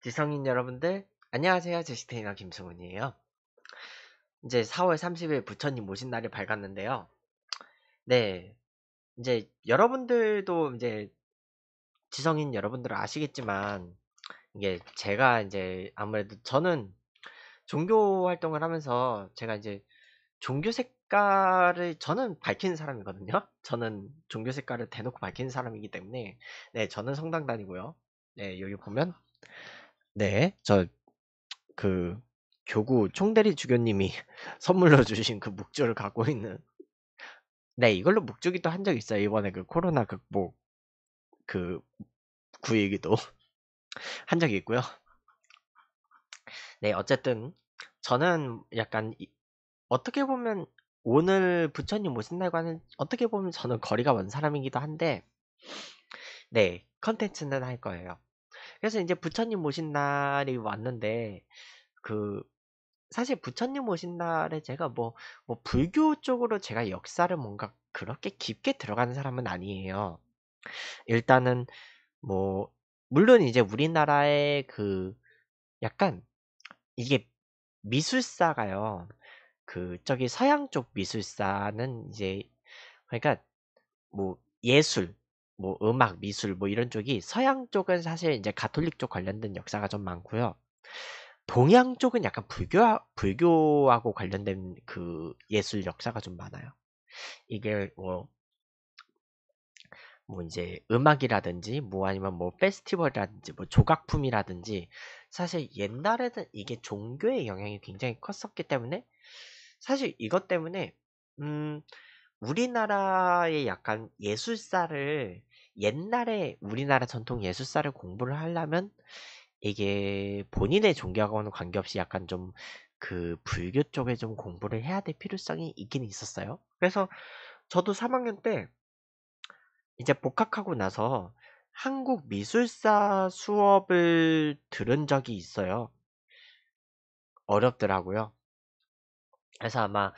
지성인 여러분들 안녕하세요 제시테이너 김승훈이에요 이제 4월 30일 부처님 오신 날이 밝았는데요 네 이제 여러분들도 이제 지성인 여러분들은 아시겠지만 이게 제가 이제 아무래도 저는 종교 활동을 하면서 제가 이제 종교 색깔을 저는 밝히는 사람이거든요 저는 종교 색깔을 대놓고 밝히는 사람이기 때문에 네 저는 성당 다니고요 네 여기 보면 네, 저 그 교구 총대리 주교님이 선물로 주신 그 묵주를 갖고 있는 네, 이걸로 묵주기도 한적 있어요. 이번에 그 코로나 극복 그 구이기도 한 적이 있고요. 네, 어쨌든 저는 약간 이, 어떻게 보면 오늘 부처님 오신 날과는 어떻게 보면 저는 거리가 먼 사람이기도 한데 네, 컨텐츠는 할 거예요. 그래서 이제 부처님 모신 날이 왔는데 그 사실 부처님 오신 날에 제가 뭐, 뭐 불교 쪽으로 제가 역사를 뭔가 그렇게 깊게 들어가는 사람은 아니에요. 일단은 뭐 물론 이제 우리나라의 그 약간 이게 미술사가요. 그 저기 서양 쪽 미술사는 이제 그러니까 뭐 예술 뭐 음악, 미술 뭐 이런 쪽이 서양 쪽은 사실 이제 가톨릭 쪽 관련된 역사가 좀 많고요. 동양 쪽은 약간 불교 불교하고 관련된 그 예술 역사가 좀 많아요. 이게 뭐뭐 뭐 이제 음악이라든지 뭐 아니면 뭐 페스티벌이라든지 뭐 조각품이라든지 사실 옛날에는 이게 종교의 영향이 굉장히 컸었기 때문에 사실 이것 때문에 음 우리나라의 약간 예술사를 옛날에 우리나라 전통 예술사를 공부를 하려면 이게 본인의 종교하고는 관계없이 약간 좀 그 불교 쪽에 좀 공부를 해야 될 필요성이 있긴 있었어요. 그래서 저도 3학년 때 이제 복학하고 나서 한국 미술사 수업을 들은 적이 있어요. 어렵더라고요. 그래서 아마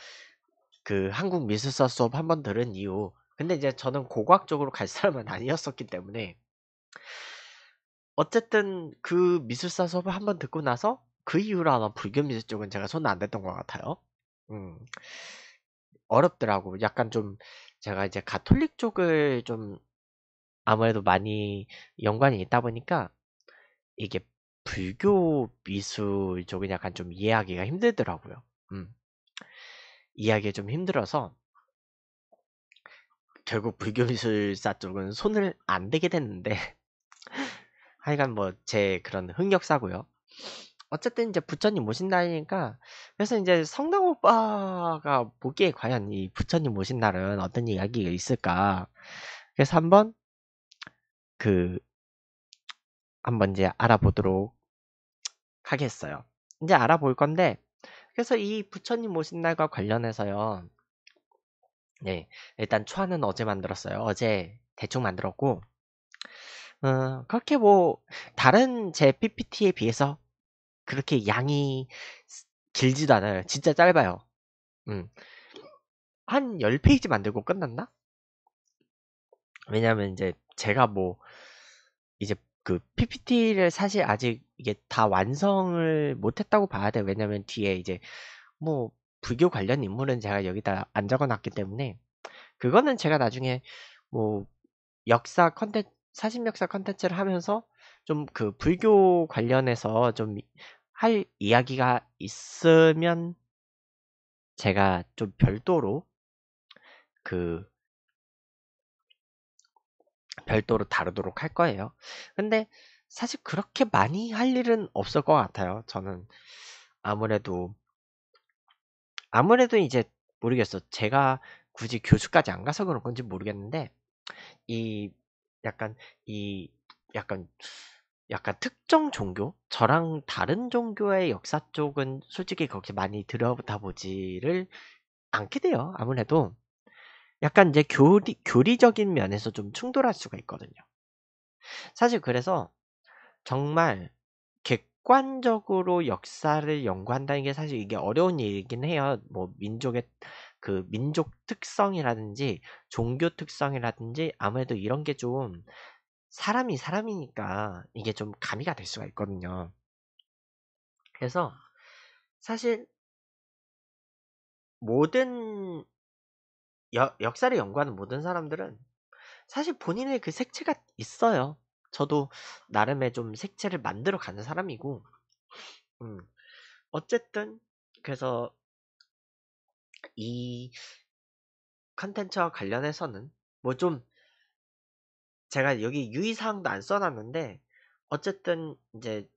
그 한국 미술사 수업 한번 들은 이후 근데 이제 저는 고고학 쪽으로 갈 사람은 아니었었기 때문에 어쨌든 그 미술사 수업을 한번 듣고 나서 그 이후로 아마 불교 미술 쪽은 제가 손 안 댔던 것 같아요. 음. 어렵더라고. 약간 좀 제가 이제 가톨릭 쪽을 좀 아무래도 많이 연관이 있다 보니까 이게 불교 미술 쪽은 약간 좀 이해하기가 힘들더라고요. 음. 이해하기 가좀 힘들어서 결국 불교미술사 쪽은 손을 안 대게 됐는데 하여간 뭐 제 그런 흥역사고요. 어쨌든 이제 부처님 모신 다니까 그래서 이제 성당 오빠가 보기에 과연 이 부처님 모신 날은 어떤 이야기가 있을까 그래서 한번 그 한번 이제 알아보도록 하겠어요 이제 알아볼 건데 그래서 이 부처님 모신 날과 관련해서요 네, 일단 초안은 어제 만들었어요. 어제 대충 만들었고, 어, 그렇게 뭐, 다른 제 PPT에 비해서 그렇게 양이 길지도 않아요. 진짜 짧아요. 음. 한 10페이지 만들고 끝났나? 왜냐면 이제 제가 뭐, 이제 그 PPT를 사실 아직 이게 다 완성을 못했다고 봐야 돼. 왜냐면 뒤에 이제 뭐 불교 관련 인물은 제가 여기다 안 적어놨기 때문에 그거는 제가 나중에 뭐 역사 컨텐 사진 역사 컨텐츠를 하면서 좀 그 불교 관련해서 좀 할 이야기가 있으면 제가 좀 별도로 그 별도로 다루도록 할 거예요. 근데 사실 그렇게 많이 할 일은 없을 것 같아요. 저는 아무래도 아무래도 이제 모르겠어. 제가 굳이 교수까지 안 가서 그런 건지 모르겠는데 이 약간 이 약간 약간 특정 종교 저랑 다른 종교의 역사 쪽은 솔직히 그렇게 많이 들여다 보지를 않게 돼요. 아무래도 약간 이제 교리 교리적인 면에서 좀 충돌할 수가 있거든요. 사실 그래서 정말 객관적으로 역사를 연구한다는 게 사실 이게 어려운 일이긴 해요. 뭐 민족의 그 민족 특성이라든지 종교 특성이라든지 아무래도 이런 게 좀 사람이 사람이니까 이게 좀 가미가 될 수가 있거든요. 그래서 사실 모든 여, 역사를 연구하는 모든 사람들은 사실 본인의 그 색채가 있어요. 저도 나름의 좀 색채를 만들어 가는 사람이고, 음, 어쨌든, 그래서 이 컨텐츠와 관련해서는 뭐 좀 제가 여기 유의사항도 안 써놨는데, 어쨌든 이제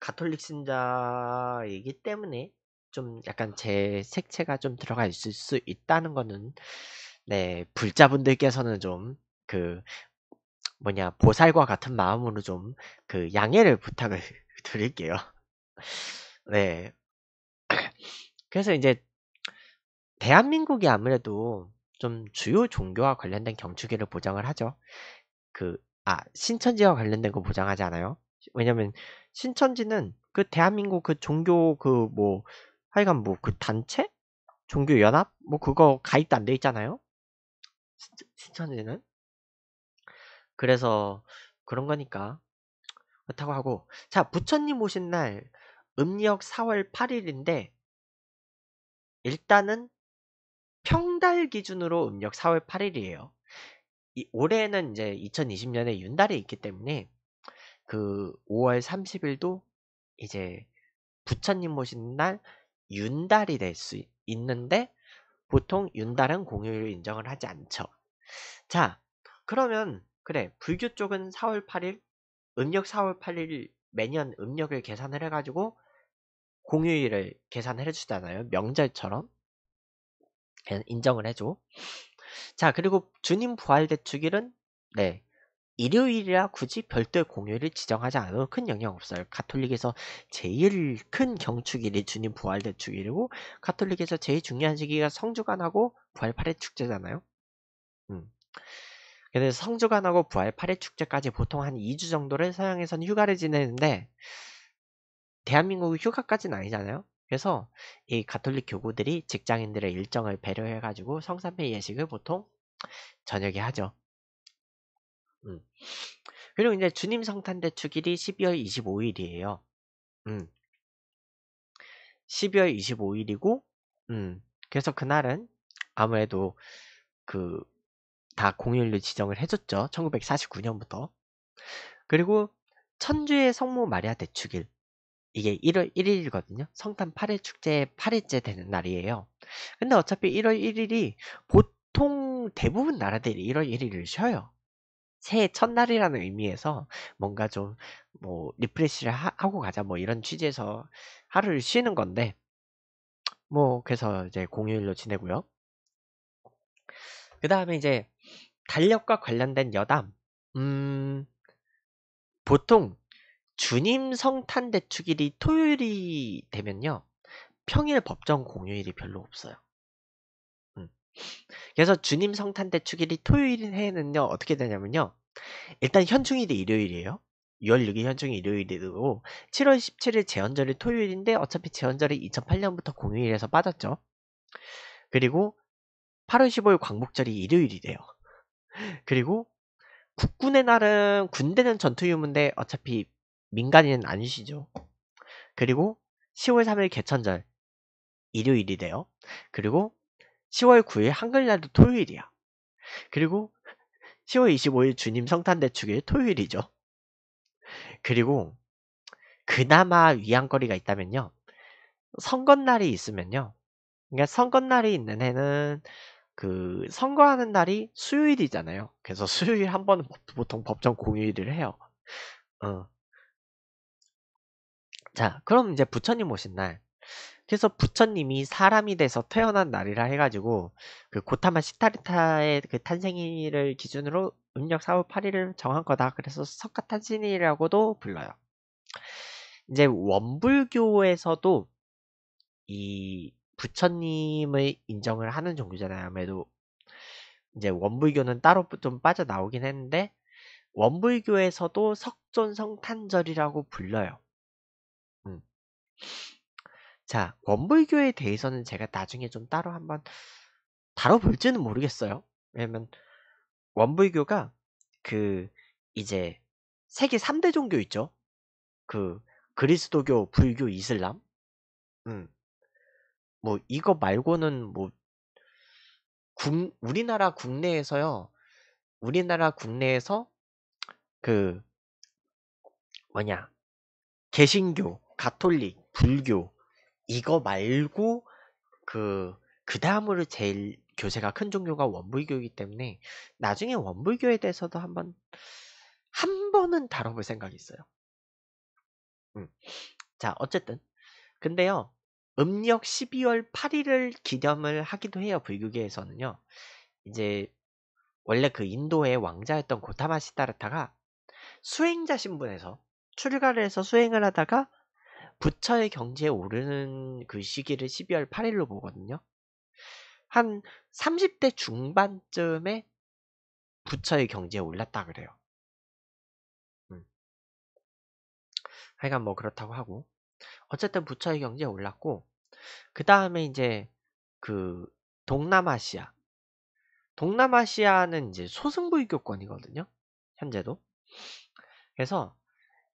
가톨릭 신자이기 때문에 좀 약간 제 색채가 좀 들어가 있을 수 있다는 거는 네 불자분들께서는 좀그 뭐냐 보살과 같은 마음으로 좀 그 양해를 부탁을 드릴게요. 네. 그래서 이제 대한민국이 아무래도 좀 주요 종교와 관련된 경축일를 보장을 하죠. 그, 아, 신천지와 관련된 거 보장하지 않아요? 왜냐면, 신천지는 그 대한민국 그 종교 그 뭐, 하여간 뭐 그 단체? 종교연합? 뭐 그거 가입도 안 돼 있잖아요? 신천지는? 그래서 그런 거니까 그렇다고 하고 자 부처님 오신 날 음력 4월 8일인데 일단은 평달 기준으로 음력 4월 8일이에요. 이, 올해는 이제 2020년에 윤달이 있기 때문에 그 5월 30일도 이제 부처님 오신날 윤달이 될 수 있는데 보통 윤달은 공휴일로 인정을 하지 않죠. 자, 그러면 그래 불교 쪽은 4월 8일 음력 4월 8일 매년 음력을 계산을 해가지고 공휴일을 계산을 해주잖아요 명절처럼 예, 인정을 해줘 자 그리고 주님 부활대축일은 네 일요일이라 굳이 별도의 공휴일을 지정하지 않아도 큰 영향 없어요. 가톨릭에서 제일 큰 경축일이 주님 부활대축일이고 가톨릭에서 제일 중요한 시기가 성주간하고 부활파레 축제잖아요. 음. 그래서 성주간하고 부활 8일 축제까지 보통 한 2주 정도를 서양에서는 휴가를 지내는데 대한민국 이 휴가까지는 아니잖아요. 그래서 이 가톨릭 교구들이 직장인들의 일정을 배려해가지고 성산배 예식을 보통 저녁에 하죠. 음. 그리고 이제 주님 성탄대 축일이 12월 25일이에요. 음. 12월 25일이고, 음. 그래서 그날은 아무래도 그다 공휴일로 지정을 해줬죠. 1949년부터. 그리고 천주의 성모 마리아 대축일. 이게 1월 1일이거든요. 성탄 8일 축제 8일째 되는 날이에요. 근데 어차피 1월 1일이 보통 대부분 나라들이 1월 1일을 쉬어요. 새해 첫날이라는 의미에서 뭔가 좀 뭐 리프레시를 하, 하고 가자 뭐 이런 취지에서 하루를 쉬는 건데 뭐 그래서 이제 공휴일로 지내고요. 그 다음에 이제 달력과 관련된 여담. 음, 보통 주님 성탄 대축일이 토요일이 되면요. 평일 법정 공휴일이 별로 없어요. 음. 그래서 주님 성탄 대축일이 토요일인 해는요 어떻게 되냐면요. 일단 현충일이 일요일이에요. 6월 6일 현충일 일요일이고 7월 17일 재헌절이 토요일인데 어차피 재헌절이 2008년부터 공휴일에서 빠졌죠. 그리고 8월 15일 광복절이 일요일이래요. 그리고 국군의 날은 군대는 전투유인데 어차피 민간인은 아니시죠. 그리고 10월 3일 개천절 일요일이래요. 그리고 10월 9일 한글날도 토요일이야. 그리고 10월 25일 주님 성탄대축일 토요일이죠. 그리고 그나마 위안거리가 있다면요. 선건날이 있으면요. 그러니까 선건날이 있는 해는 그 선거하는 날이 수요일이잖아요. 그래서 수요일 한 번은 보통 법정 공휴일을 해요. 어. 자, 그럼 이제 부처님 오신 날. 그래서 부처님이 사람이 돼서 태어난 날이라 해가지고 그 고타마 시타리타의그 탄생일을 기준으로 음력 4월 8일을 정한 거다. 그래서 석가탄신일이라고도 불러요. 이제 원불교에서도 이 부처님을 인정을 하는 종교잖아요. 아무래도 이제 원불교는 따로 좀 빠져나오긴 했는데 원불교에서도 석존성탄절이라고 불러요. 음. 자, 원불교에 대해서는 제가 나중에 좀 따로 한번 다뤄볼지는 모르겠어요. 왜냐면 원불교가 그 이제 세계 3대 종교 있죠. 그 그리스도교, 불교, 이슬람. 음. 뭐 이거 말고는 뭐 국, 우리나라 국내에서요. 우리나라 국내에서 그 뭐냐 개신교, 가톨릭, 불교 이거 말고 그그 그 다음으로 제일 교세가 큰 종교가 원불교이기 때문에 나중에 원불교에 대해서도 한번 한 번은 다뤄볼 생각이 있어요. 음. 자 어쨌든 근데요 음력 12월 8일을 기념을 하기도 해요. 불교계에서는요. 이제 원래 그 인도의 왕자였던 고타마 시타르타가 수행자 신분에서 출가를 해서 수행을 하다가 부처의 경지에 오르는 그 시기를 12월 8일로 보거든요. 한 30대 중반쯤에 부처의 경지에 올랐다 그래요. 음. 하여간 뭐 그렇다고 하고 어쨌든 부처의 경지에 올랐고 그 다음에 이제 그 동남아시아 동남아시아는 이제 소승부의교권이거든요 현재도 그래서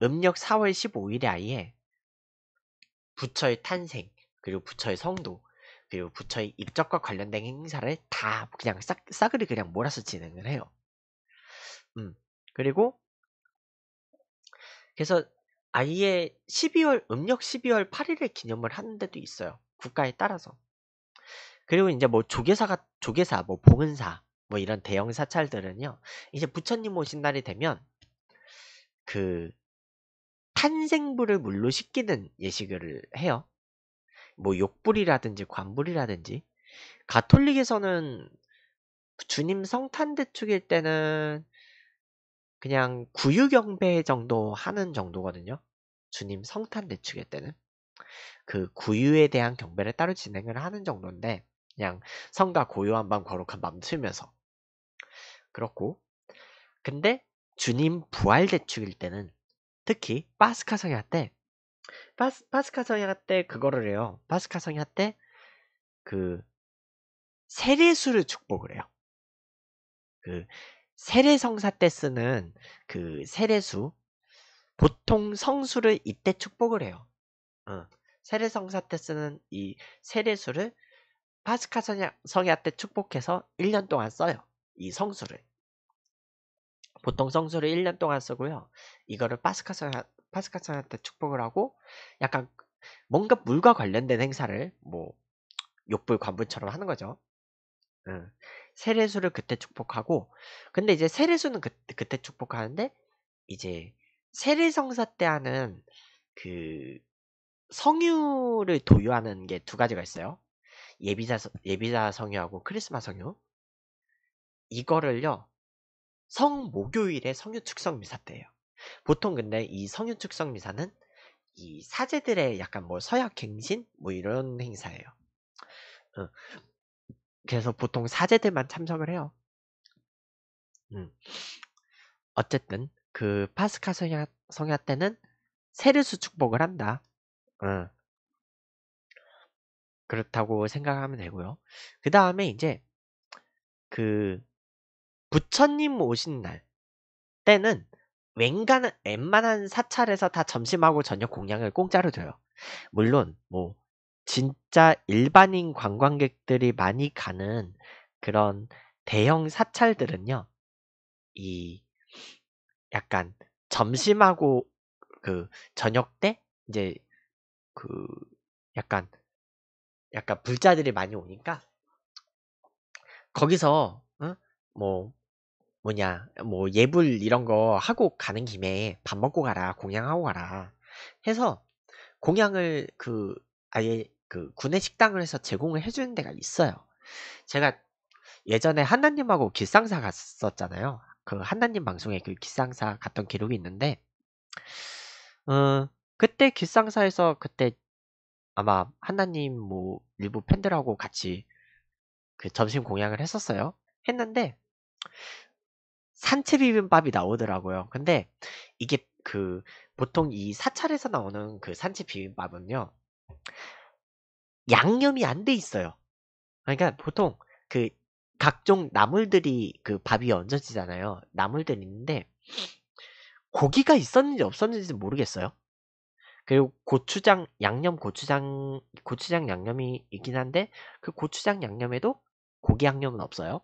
음력 4월 15일에 아예 부처의 탄생 그리고 부처의 성도 그리고 부처의 입적과 관련된 행사를 다 그냥 싹, 싸그리 그냥 몰아서 진행을 해요. 음, 그리고, 그래서 아예 12월 음력 12월 8일에 기념을 하는 데도 있어요. 국가에 따라서. 그리고 이제 뭐 조계사가 조계사 뭐 봉은사 뭐 이런 대형 사찰들은요. 이제 부처님 오신 날이 되면 그 탄생부를 물로 씻기는 예식을 해요. 뭐 욕불이라든지 관불이라든지 가톨릭에서는 주님 성탄 대축일 때는 그냥 구유경배 정도 하는 정도거든요. 주님 성탄 대축의 때는. 그 구유에 대한 경배를 따로 진행을 하는 정도인데 그냥 성과 고요한 밤 거룩한 밤 틀면서 그렇고 근데 주님 부활 대축일 때는 특히 파스카 성야 때 파스, 파스카 성야 때 그거를 해요 파스카 성야 때그 세례수를 축복을 해요 그 세례성사 때 쓰는 그 세례수 보통 성수를 이때 축복을 해요. 어. 세례성사 때 쓰는 이 세례수를 파스카 성야, 성야 때 축복해서 1년 동안 써요. 이 성수를. 보통 성수를 1년 동안 쓰고요. 이거를 파스카 성야, 파스카 성야 때 축복을 하고 약간 뭔가 물과 관련된 행사를 뭐 욕불 관불처럼 하는 거죠. 세례수를 그때 축복하고 근데 이제 세례수는 그, 그때 축복하는데 이제 세례성사 때 하는 그 성유를 도유하는 게 두 가지가 있어요. 예비자 예비자 성유하고 크리스마 성유. 이거를요. 성목요일에 성유축성 미사 때예요. 보통 근데 이 성유축성 미사는 이 사제들의 약간 뭐 서약 갱신 뭐 이런 행사예요. 그래서 보통 사제들만 참석을 해요. 음. 어쨌든 그 파스카 성야, 성야 때는 세르수 축복을 한다. 음. 그렇다고 생각하면 되고요. 그 다음에 이제 그 부처님 오신 날 때는 웬간한 웬만한 사찰에서 다 점심하고 저녁 공양을 공짜로 줘요. 물론 뭐 진짜 일반인 관광객들이 많이 가는 그런 대형 사찰들은요, 이 약간 점심하고 그 저녁 때 이제 그 약간 약간 불자들이 많이 오니까 거기서 응? 뭐 뭐냐 뭐 예불 이런 거 하고 가는 김에 밥 먹고 가라 공양하고 가라 해서 공양을 그 아예 그 구내 식당을해서 제공을 해주는 데가 있어요. 제가 예전에 한나님하고 길상사 갔었잖아요. 그 한나님 방송에 그 길상사 갔던 기록이 있는데, 어, 그때 길상사에서 그때 아마 한나님 뭐 일부 팬들하고 같이 그 점심 공양을 했었어요. 했는데 산채 비빔밥이 나오더라고요. 근데 이게 그 보통 이 사찰에서 나오는 그 산채 비빔밥은요. 양념이 안 돼 있어요. 그러니까 보통 그 각종 나물들이 그밥이 얹어지잖아요. 나물들 있는데 고기가 있었는지 없었는지 모르겠어요. 그리고 고추장 양념 고추장 고추장 양념이 있긴 한데 그 고추장 양념에도 고기 양념은 없어요.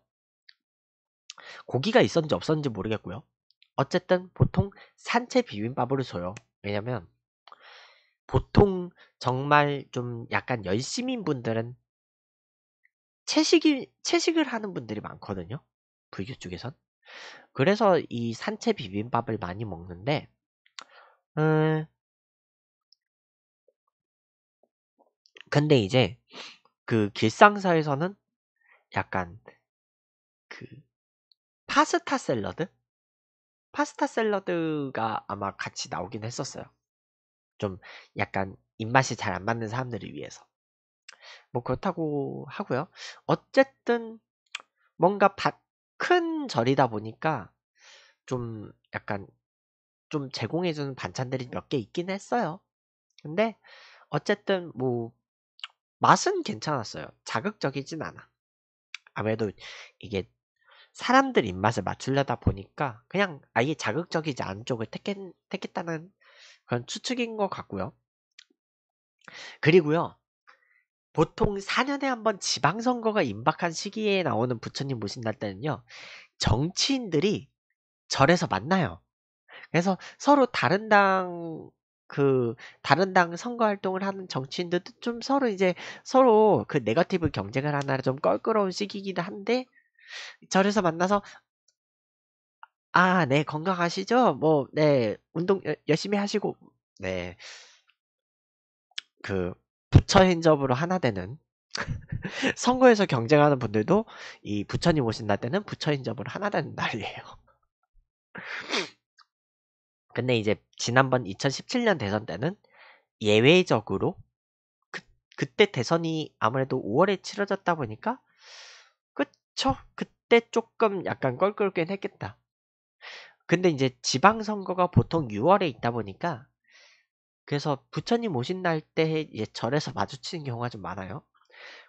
고기가 있었는지 없었는지 모르겠고요. 어쨌든 보통 산채 비빔밥으로 줘요. 왜냐면 보통 정말 좀 약간 열심인 분들은 채식이, 채식을 하는 분들이 많거든요. 불교 쪽에선. 그래서 이 산채 비빔밥을 많이 먹는데, 음, 근데 이제 그 길상사에서는 약간 그 파스타 샐러드? 파스타 샐러드가 아마 같이 나오긴 했었어요. 좀 약간 입맛이 잘 안 맞는 사람들을 위해서. 뭐 그렇다고 하고요. 어쨌든 뭔가 바, 큰 절이다 보니까 좀 약간 좀 제공해주는 반찬들이 몇 개 있긴 했어요. 근데 어쨌든 뭐 맛은 괜찮았어요. 자극적이진 않아. 아무래도 이게 사람들 입맛을 맞추려다 보니까 그냥 아예 자극적이지 않은 쪽을 택했, 다는 그런 추측인 것 같고요. 그리고요. 보통 4년에 한번 지방선거가 임박한 시기에 나오는 부처님 모신날 때는요. 정치인들이 절에서 만나요. 그래서 서로 다른 당, 그, 다른 당 선거 활동을 하는 정치인들도 좀 서로 이제 서로 그 네거티브 경쟁을 하나 좀 껄끄러운 시기이기도 한데, 절에서 만나서 아, 네, 건강하시죠? 뭐, 네, 운동 여- 열심히 하시고, 네, 그, 부처 행접으로 하나 되는, 선거에서 경쟁하는 분들도 이 부처님 오신 날 때는 부처 행접으로 하나 되는 날이에요. 근데 이제 지난번 2017년 대선 때는 예외적으로 그, 그때 대선이 아무래도 5월에 치러졌다 보니까 그쵸 그때 조금 약간 껄끄럽긴 했겠다 근데 이제 지방선거가 보통 6월에 있다 보니까 그래서 부처님 오신 날 때 절에서 마주치는 경우가 좀 많아요.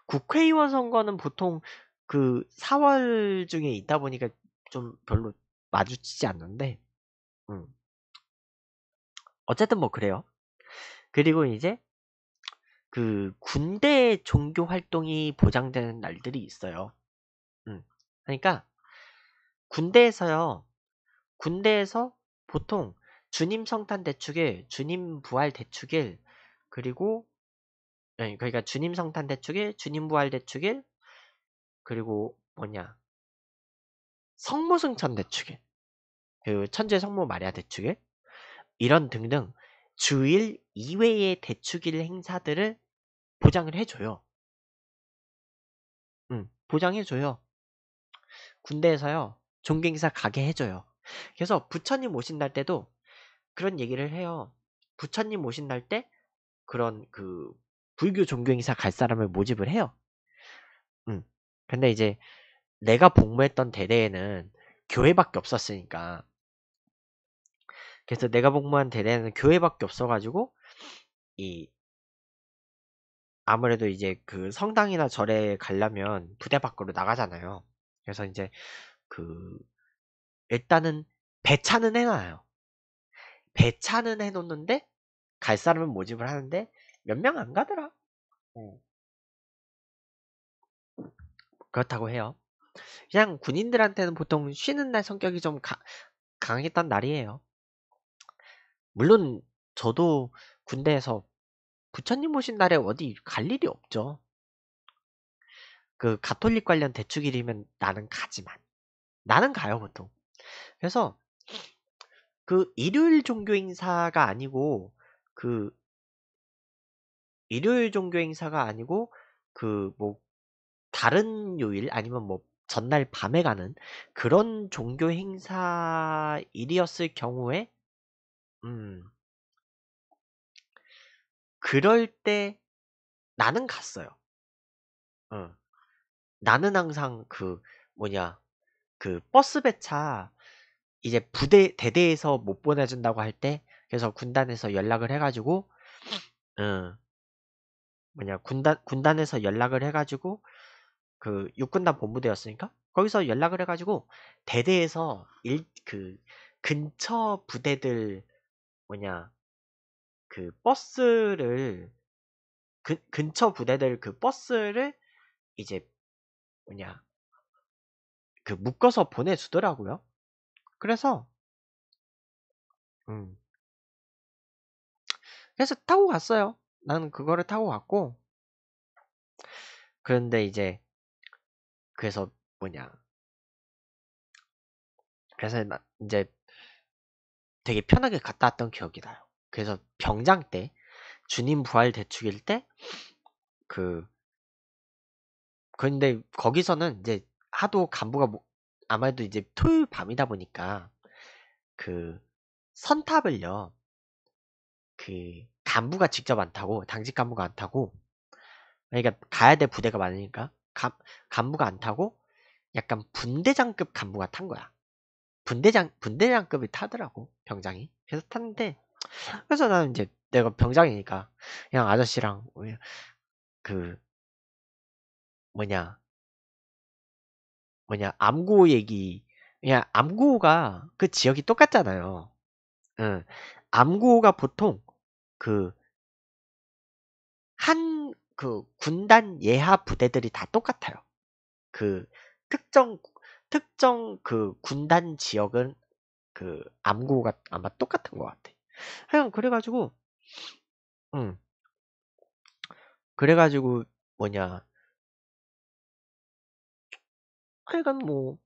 국회의원 선거는 보통 그 4월 중에 있다 보니까 좀 별로 마주치지 않는데, 음. 어쨌든 뭐 그래요. 그리고 이제 그 군대 종교 활동이 보장되는 날들이 있어요. 음. 그러니까 군대에서요 군대에서 보통 주님 성탄 대축일, 주님 부활 대축일, 그리고 예, 그러니까 주님 성탄 대축일, 주님 부활 대축일, 그리고 뭐냐 성모승천 대축일, 그 천재 성모 마리아 대축일 이런 등등 주일 이외의 대축일 행사들을 보장을 해줘요. 음, 보장해줘요. 군대에서요. 종교행사 가게 해줘요. 그래서 부처님 오신 날 때도 그런 얘기를 해요. 부처님 오신 날 때 그런 그 불교 종교 행사 갈 사람을 모집을 해요. 음. 근데 이제 내가 복무했던 대대에는 교회밖에 없었으니까 그래서 내가 복무한 대대는 교회밖에 없어가지고 이 아무래도 이제 그 성당이나 절에 가려면 부대 밖으로 나가잖아요. 그래서 이제 그 일단은 배차는 해놔요. 배차는 해놓는데 갈 사람은 모집을 하는데 몇 명 안 가더라. 어. 그렇다고 해요. 그냥 군인들한테는 보통 쉬는 날 성격이 좀 가, 강했던 날이에요. 물론 저도 군대에서 부처님 오신 날에 어디 갈 일이 없죠. 그 가톨릭 관련 대축일이면 나는 가지만 나는 가요 보통. 그래서 그 일요일 종교 행사가 아니고 그 일요일 종교 행사가 아니고 그 뭐 다른 요일 아니면 뭐 전날 밤에 가는 그런 종교 행사 일이었을 경우에 음 그럴 때 나는 갔어요. 어. 나는 항상 그 뭐냐 그 버스 배차 이제 부대 대대에서 못 보내준다고 할 때 그래서 군단에서 연락을 해가지고 음, 뭐냐 군단 군단에서 연락을 해가지고 그 육군단 본부대였으니까 거기서 연락을 해가지고 대대에서 일 그 근처 부대들 뭐냐 그 버스를 그, 근처 부대들 그 버스를 이제 뭐냐 그 묶어서 보내주더라고요. 그래서 음. 그래서 타고 갔어요. 나는 그거를 타고 갔고 그런데 이제 그래서 뭐냐 그래서 나 이제 되게 편하게 갔다 왔던 기억이 나요. 그래서 병장 때 주님 부활 대축일 때그 근데 거기서는 이제 하도 간부가 뭐 아무래도 이제 토요일 밤이다 보니까 그 선탑을요. 그 간부가 직접 안 타고 당직 간부가 안 타고 그러니까 가야 될 부대가 많으니까 간, 간부가 안 타고 약간 분대장급 간부가 탄 거야. 분대장 분대장급이 타더라고 병장이. 그래서 탔는데 그래서 나는 이제 내가 병장이니까 그냥 아저씨랑 그 뭐냐 뭐냐 암구 얘기 그냥 암구가 그 지역이 똑같잖아요. 응. 암구가 보통 그한그 그 군단 예하 부대들이 다 똑같아요. 그 특정 특정 그 군단 지역은 그 암구가 아마 똑같은 것 같아. 하여간 그래가지고 응. 그래가지고 뭐냐 하여간 뭐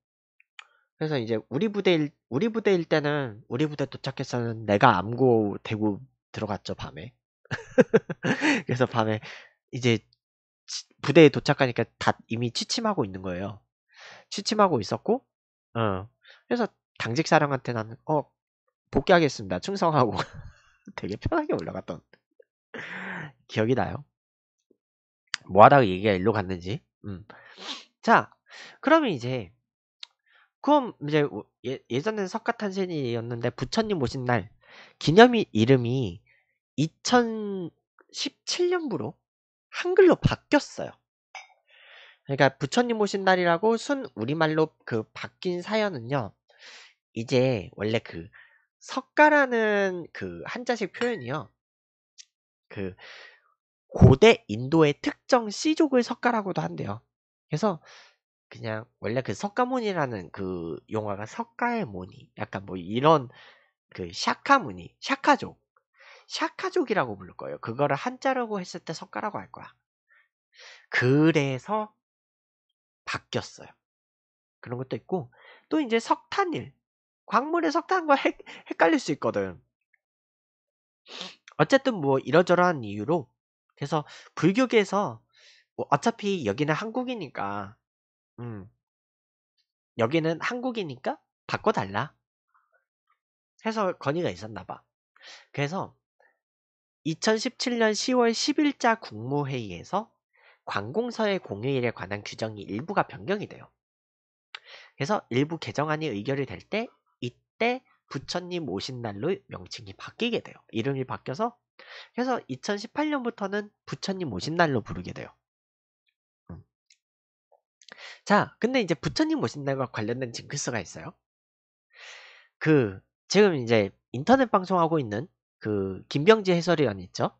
그래서 이제 우리 부대일 우리 부대일 때는 우리 부대 도착해서는 내가 암고 대구 들어갔죠 밤에 그래서 밤에 이제 부대에 도착하니까 다 이미 취침하고 있는 거예요 취침하고 있었고 어 그래서 당직 사령한테 나는 어 복귀하겠습니다 충성하고 되게 편하게 올라갔던 기억이 나요 뭐 하다가 얘기가 일로 갔는지 음. 자 그러면 이제 그럼 이제 예, 예전에는 석가탄신일이었는데 부처님 오신 날기념일 이름이 2017년부로 한글로 바뀌었어요. 그러니까 부처님 오신 날이라고 순 우리말로 그 바뀐 사연은요. 이제 원래 그 석가라는 그 한자식 표현이요. 그 고대 인도의 특정 씨족을 석가라고도 한대요. 그래서 그냥 원래 그 석가모니라는 그 용어가 석가의 모니 약간 뭐 이런 그샤카모니 샤카족 샤카족이라고 부를 거예요. 그거를 한자라고 했을 때 석가라고 할 거야. 그래서 바뀌었어요. 그런 것도 있고 또 이제 석탄일 광물의 석탄과 헷, 헷갈릴 수 있거든. 어쨌든 뭐 이러저러한 이유로 그래서 불교계에서 뭐 어차피 여기는 한국이니까 음. 여기는 한국이니까 바꿔달라. 해서 건의가 있었나 봐. 그래서 2017년 10월 10일자 국무회의에서 관공서의 공휴일에 관한 규정이 일부가 변경이 돼요. 그래서 일부 개정안이 의결이 될 때 이때 부처님 오신 날로 명칭이 바뀌게 돼요. 이름이 바뀌어서 그래서 2018년부터는 부처님 오신 날로 부르게 돼요. 자, 근데 이제 부처님 모신다과 관련된 징크스가 있어요. 그, 지금 이제 인터넷 방송하고 있는 그, 김병지 해설위원 있죠?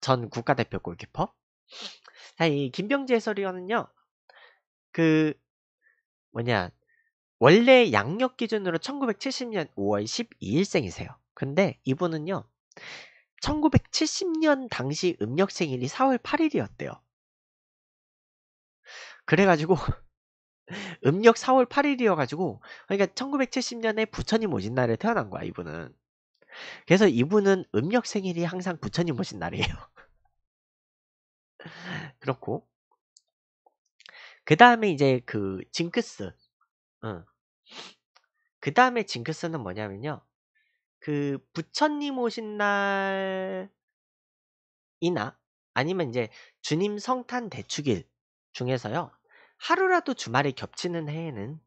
전 국가대표 골키퍼. 자, 이 김병지 해설위원은요, 그, 뭐냐, 원래 양력 기준으로 1970년 5월 12일생이세요. 근데 이분은요, 1970년 당시 음력 생일이 4월 8일이었대요. 그래가지고 음력 4월 8일이어가지고 그러니까 1970년에 부처님 오신 날에 태어난 거야 이분은 그래서 이분은 음력 생일이 항상 부처님 오신 날이에요 그렇고 그 다음에 이제 그 징크스 응. 그 다음에 징크스는 뭐냐면요 그 부처님 오신 날이나 아니면 이제 주님 성탄 대축일 중에서요 하루라도 주말이 겹치는 해에는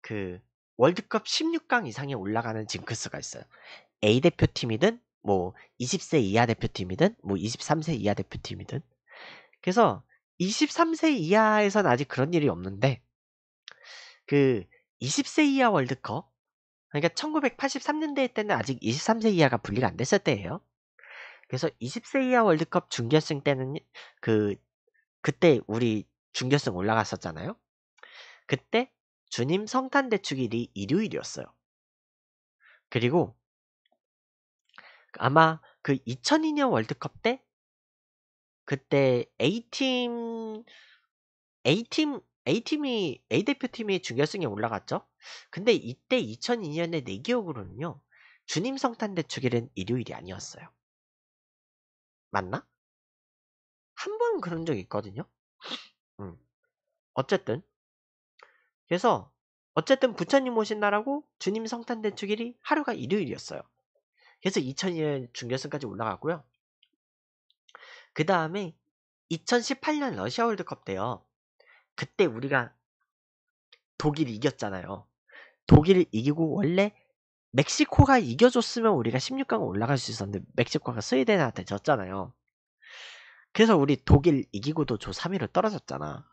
그 월드컵 16강 이상에 올라가는 징크스가 있어요. A 대표팀이든 뭐 20세 이하 대표팀이든 뭐 23세 이하 대표팀이든 그래서 23세 이하에선 아직 그런 일이 없는데 그 20세 이하 월드컵 그러니까 1983년대 때는 아직 23세 이하가 분리가 안 됐을 때예요. 그래서 20세 이하 월드컵 준결승 때는 그 그때 우리 중결승 올라갔었잖아요. 그때 주님 성탄 대축일이 일요일이었어요. 그리고 아마 그 2002년 월드컵 때 그때 A팀 A팀 A팀이 A 대표팀이 중결승에 올라갔죠. 근데 이때 2002년에 내 기억으로는요. 주님 성탄 대축일은 일요일이 아니었어요. 맞나? 한 번 그런 적 있거든요. 음. 어쨌든 그래서 어쨌든 부처님 오신 날하고 주님 성탄 대축일이 하루가 일요일이었어요. 그래서 2002년 중결승까지 올라갔고요. 그 다음에 2018년 러시아 월드컵 때요. 그때 우리가 독일이 겼잖아요 독일이 이기고 원래 멕시코가 이겨줬으면 우리가 16강 올라갈 수 있었는데 멕시코가 스웨덴한테 졌잖아요. 그래서 우리 독일 이기고도 조 3위로 떨어졌잖아.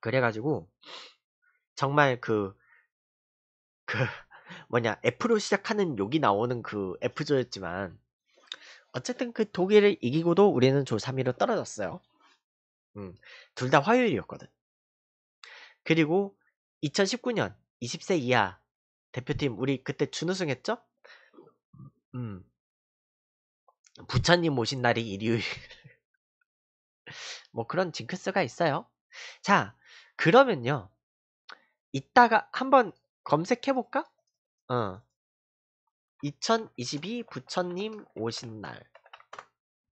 그래가지고 정말 그, 그, 뭐냐, F로 시작하는 욕이 나오는 그 F조였지만, 어쨌든 그 독일을 이기고도 우리는 조 3위로 떨어졌어요. 음, 둘 다 화요일이었거든. 그리고 2019년 20세 이하 대표팀 우리 그때 준우승했죠? 음, 부처님 오신 날이 일요일. 뭐 그런 징크스가 있어요. 자, 그러면요. 이따가 한번 검색해볼까? 어. 2022 부처님 오신 날.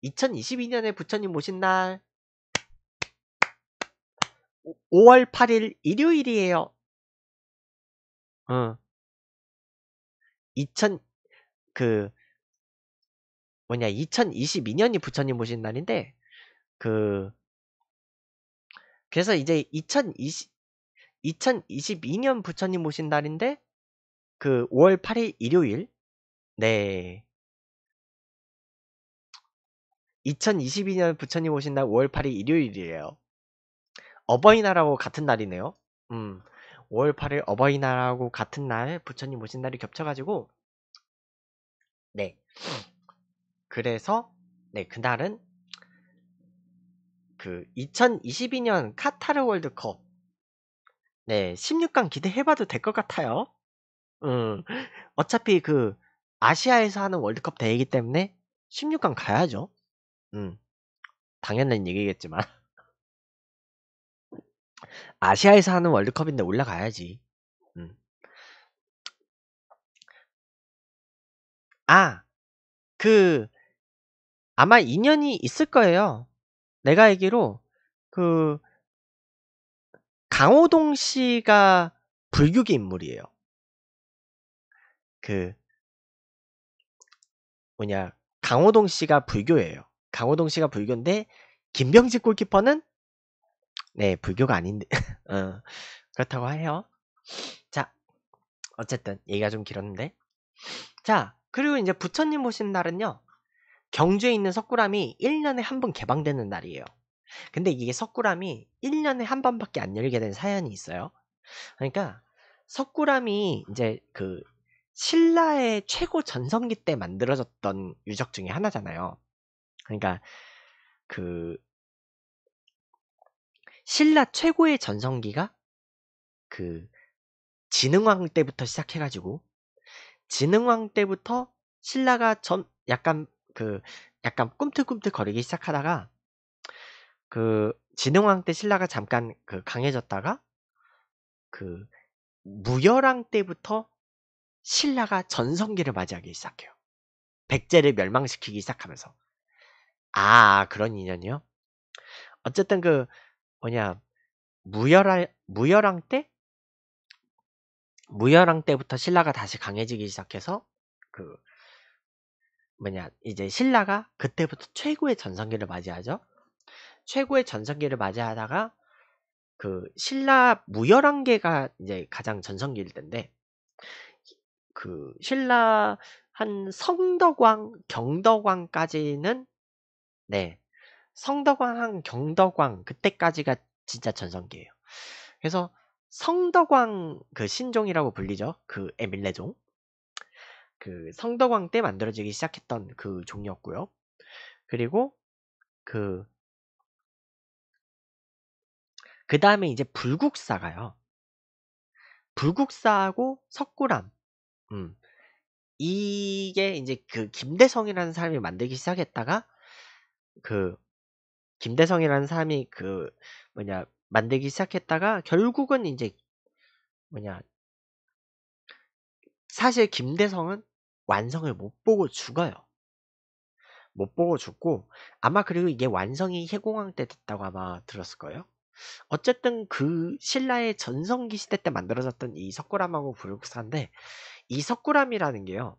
2022년에 부처님 오신 날. 5월 8일 일요일이에요. 어. 2000, 그, 뭐냐 2022년이 부처님 오신 날인데 그 그래서 이제 2020 2022년 부처님 오신 날인데 그 5월 8일 일요일 네 2022년 부처님 오신 날 5월 8일 일요일이에요. 어버이날하고 같은 날이네요. 음. 5월 8일 어버이날하고 같은 날 부처님 오신 날이 겹쳐가지고 네. 그래서 네 그날은 그 2022년 카타르 월드컵 네 16강 기대해봐도 될 것 같아요. 음 어차피 그 아시아에서 하는 월드컵 대회이기 때문에 16강 가야죠. 음 당연한 얘기겠지만 아시아에서 하는 월드컵인데 올라가야지. 음. 아, 그 아마 인연이 있을 거예요. 내가 알기로 그 강호동 씨가 불교계 인물이에요. 그 뭐냐 강호동 씨가 불교예요. 강호동 씨가 불교인데 김병지 골키퍼는 네 불교가 아닌데 어, 그렇다고 해요. 자 어쨌든 얘기가 좀 길었는데 자 그리고 이제 부처님 모신 날은요 경주에 있는 석굴암이 1년에 한 번 개방되는 날이에요. 근데 이게 석굴암이 1년에 한 번밖에 안 열게 된 사연이 있어요. 그러니까 석굴암이 이제 그 신라의 최고 전성기 때 만들어졌던 유적 중에 하나잖아요. 그러니까 그 신라 최고의 전성기가 그 진흥왕 때부터 시작해가지고 진흥왕 때부터 신라가 전 약간 그 약간 꿈틀꿈틀 거리기 시작하다가 그 진흥왕 때 신라가 잠깐 그 강해졌다가 그 무열왕 때부터 신라가 전성기를 맞이하기 시작해요. 백제를 멸망시키기 시작하면서 아 그런 인연이요? 어쨌든 그 뭐냐 무열한 무열왕 때 무열왕 때부터 신라가 다시 강해지기 시작해서 그 뭐냐 이제 신라가 그때부터 최고의 전성기를 맞이하죠. 최고의 전성기를 맞이하다가 그 신라 무열왕계가 이제 가장 전성기일 텐데 그 신라 한 성덕왕 경덕왕까지는 네 성덕왕 한 경덕왕 그때까지가 진짜 전성기예요. 그래서 성덕왕 그 신종이라고 불리죠. 그 에밀레종 그 성덕왕 때 만들어지기 시작했던 그 종이었고요. 그리고 그, 그 다음에 이제 불국사가요. 불국사하고 석굴암. 음. 이게 이제 그 김대성이라는 사람이 만들기 시작했다가 그 김대성이라는 사람이 그 뭐냐 만들기 시작했다가 결국은 이제 뭐냐 사실 김대성은 완성을 못 보고 죽어요. 못 보고 죽고 아마 그리고 이게 완성이 해공황 때 됐다고 아마 들었을 거예요. 어쨌든 그 신라의 전성기 시대 때 만들어졌던 이 석굴암하고 불국사인데 이 석굴암이라는 게요.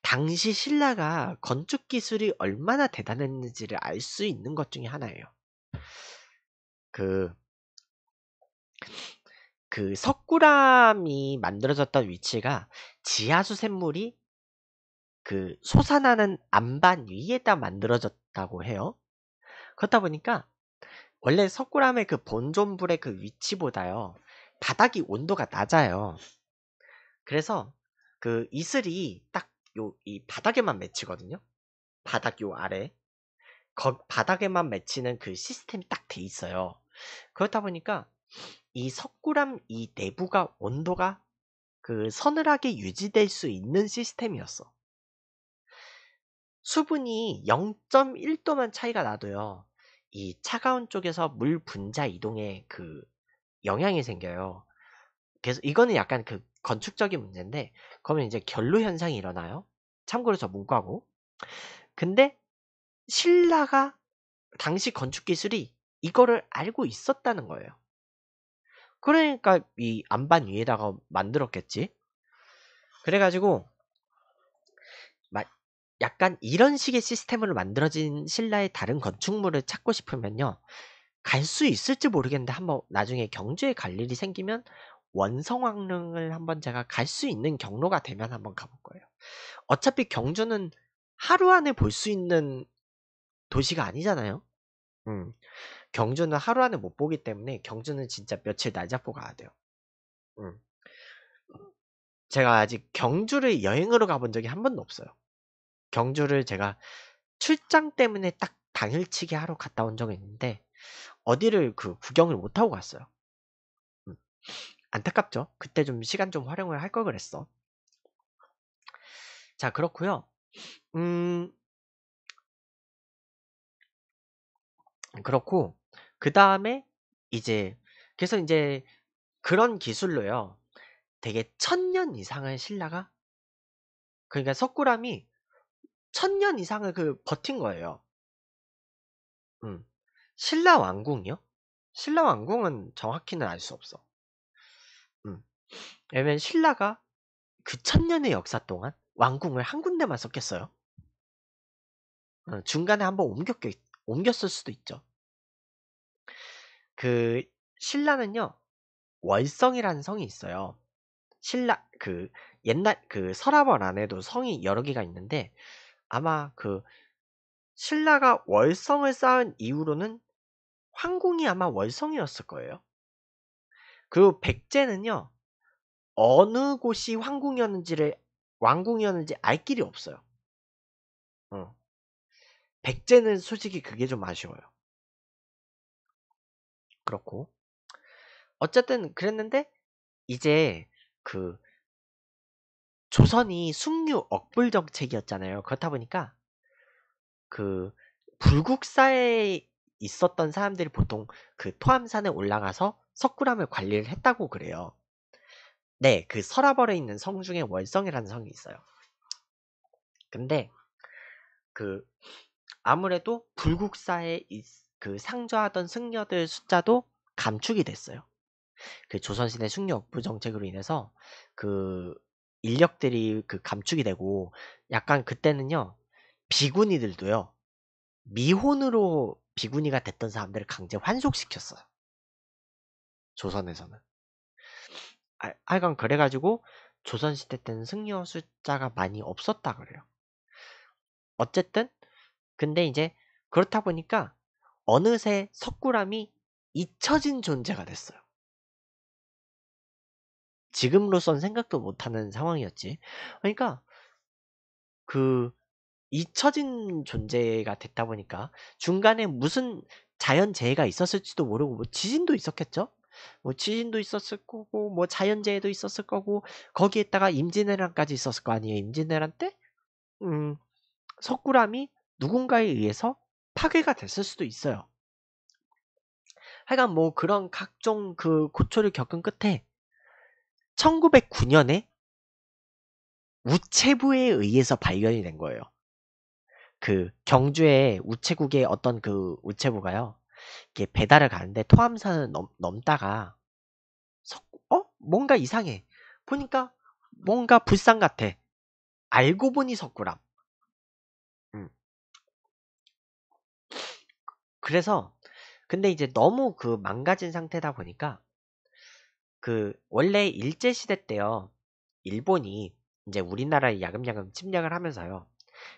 당시 신라가 건축 기술이 얼마나 대단했는지를 알 수 있는 것 중에 하나예요. 그그 석굴암이 만들어졌던 위치가 지하수 샘물이 그 솟아나는 암반 위에다 만들어졌다고 해요. 그렇다 보니까 원래 석굴암의 그 본존불의 그 위치보다요. 바닥이 온도가 낮아요. 그래서 그 이슬이 딱 요 이 바닥에만 맺히거든요. 바닥 요 아래. 거, 바닥에만 맺히는 그 시스템이 딱 돼 있어요. 그렇다 보니까 이 석굴암 이 내부가 온도가 그 서늘하게 유지될 수 있는 시스템이었어. 수분이 0.1도만 차이가 나도요. 이 차가운 쪽에서 물 분자 이동에 그 영향이 생겨요. 그래서 이거는 약간 그 건축적인 문제인데 그러면 이제 결로 현상이 일어나요. 참고로 저 문과고. 근데 신라가 당시 건축 기술이 이거를 알고 있었다는 거예요. 그러니까 이 안반 위에다가 만들었겠지. 그래가지고 막 약간 이런 식의 시스템으로 만들어진 신라의 다른 건축물을 찾고 싶으면요. 갈 수 있을지 모르겠는데 한번 나중에 경주에 갈 일이 생기면 원성왕릉을 한번 제가 갈 수 있는 경로가 되면 한번 가볼 거예요. 어차피 경주는 하루 안에 볼 수 있는 도시가 아니잖아요. 음. 경주는 하루 안에 못 보기 때문에 경주는 진짜 며칠 날 잡고 가야 돼요. 음. 제가 아직 경주를 여행으로 가본 적이 한 번도 없어요. 경주를 제가 출장 때문에 딱 당일치기 하러 갔다 온 적이 있는데 어디를 그 구경을 못 하고 갔어요. 음. 안타깝죠. 그때 좀 시간 좀 활용을 할 걸 그랬어. 자 그렇고요. 음 그렇고 그 다음에 이제 그래서 이제 그런 기술로요. 되게 천년 이상을 신라가 그러니까 석굴암이 천년 이상을 그 버틴 거예요. 음. 신라 왕궁이요? 신라 왕궁은 정확히는 알 수 없어. 음. 왜냐면 신라가 그 천년의 역사 동안 왕궁을 한 군데만 썼겠어요? 어, 중간에 한번 옮겼, 옮겼을 수도 있죠. 그 신라는요 월성이라는 성이 있어요. 신라 그 옛날 그 서라번 안에도 성이 여러 개가 있는데 아마 그 신라가 월성을 쌓은 이후로는 황궁이 아마 월성이었을 거예요. 그리고 백제는요 어느 곳이 황궁이었는지를 왕궁이었는지 알 길이 없어요. 어. 백제는 솔직히 그게 좀 아쉬워요. 그렇고 어쨌든 그랬는데 이제 그 조선이 숭류 억불 정책이었잖아요. 그렇다 보니까 그 불국사에 있었던 사람들이 보통 그 토암산에 올라가서 석굴암을 관리를 했다고 그래요. 네, 그 서라벌에 있는 성 중에 월성이라는 성이 있어요. 근데 그 아무래도 불국사에 있, 그 상좌하던 승려들 숫자도 감축이 됐어요. 그 조선시대 숙녀 억부 정책으로 인해서 그 인력들이 그 감축이 되고 약간 그때는요 비구니들도요 미혼으로 비구니가 됐던 사람들을 강제 환속시켰어요. 조선에서는. 하여간 그래가지고 조선시대 때는 승려 숫자가 많이 없었다 그래요. 어쨌든 근데 이제 그렇다 보니까 어느새 석굴암이 잊혀진 존재가 됐어요. 지금로선 으 생각도 못하는 상황이었지. 그러니까 그 잊혀진 존재가 됐다 보니까 중간에 무슨 자연재해가 있었을지도 모르고 뭐 지진도 있었겠죠? 뭐 지진도 있었을 거고 뭐 자연재해도 있었을 거고 거기에다가 임진왜란까지 있었을 거 아니에요 임진왜란 때? 음 석굴암이 누군가에 의해서 파괴가 됐을 수도 있어요. 하여간 뭐 그런 각종 그 고초를 겪은 끝에 1909년에 우체부에 의해서 발견이 된 거예요. 그 경주의 우체국의 어떤 그 우체부가요. 이게 배달을 가는데 토함산을 넘, 넘다가 석, 어? 뭔가 이상해. 보니까 뭔가 불상 같아. 알고 보니 석굴암. 그래서 근데 이제 너무 그 망가진 상태다 보니까 그 원래 일제 시대 때요. 일본이 이제 우리나라에 야금야금 침략을 하면서요.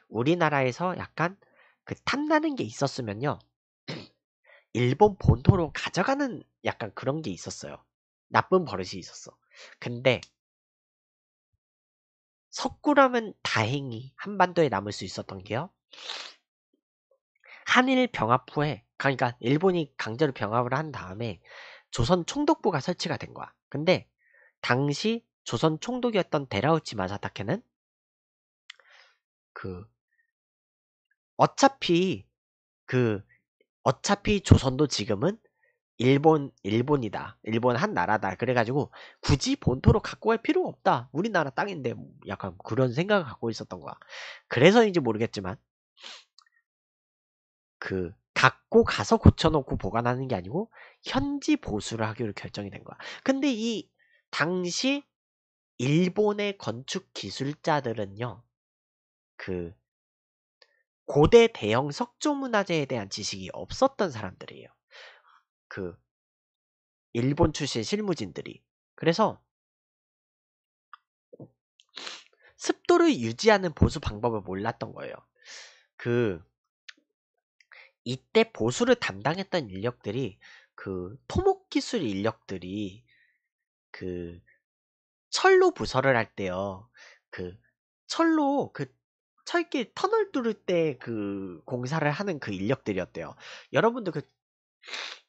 우리나라에서 약간 그 탐나는 게 있었으면요. 일본 본토로 가져가는 약간 그런 게 있었어요. 나쁜 버릇이 있었어. 근데 석구라면 다행히 한반도에 남을 수 있었던 게요. 한일 병합 후에 그러니까 일본이 강제로 병합을 한 다음에 조선 총독부가 설치가 된 거야. 근데 당시 조선 총독이었던 데라우치 마사타케는 그 어차피 그 어차피 조선도 지금은 일본 일본이다. 일본 한 나라다. 그래가지고 굳이 본토로 갖고 갈 필요가 없다. 우리나라 땅인데 뭐 약간 그런 생각을 갖고 있었던 거야. 그래서인지 모르겠지만 그 갖고 가서 고쳐놓고 보관하는 게 아니고 현지 보수를 하기로 결정이 된 거야. 근데 이 당시 일본의 건축 기술자들은요, 그 고대 대형 석조 문화재에 대한 지식이 없었던 사람들이에요. 그 일본 출신 실무진들이. 그래서 습도를 유지하는 보수 방법을 몰랐던 거예요. 그 이때 보수를 담당했던 인력들이 그 토목 기술 인력들이 그 철로 부설을할 때요. 그 철로 그 철길 터널 뚫을 때 그 공사를 하는 그 인력들이었대요. 여러분들 그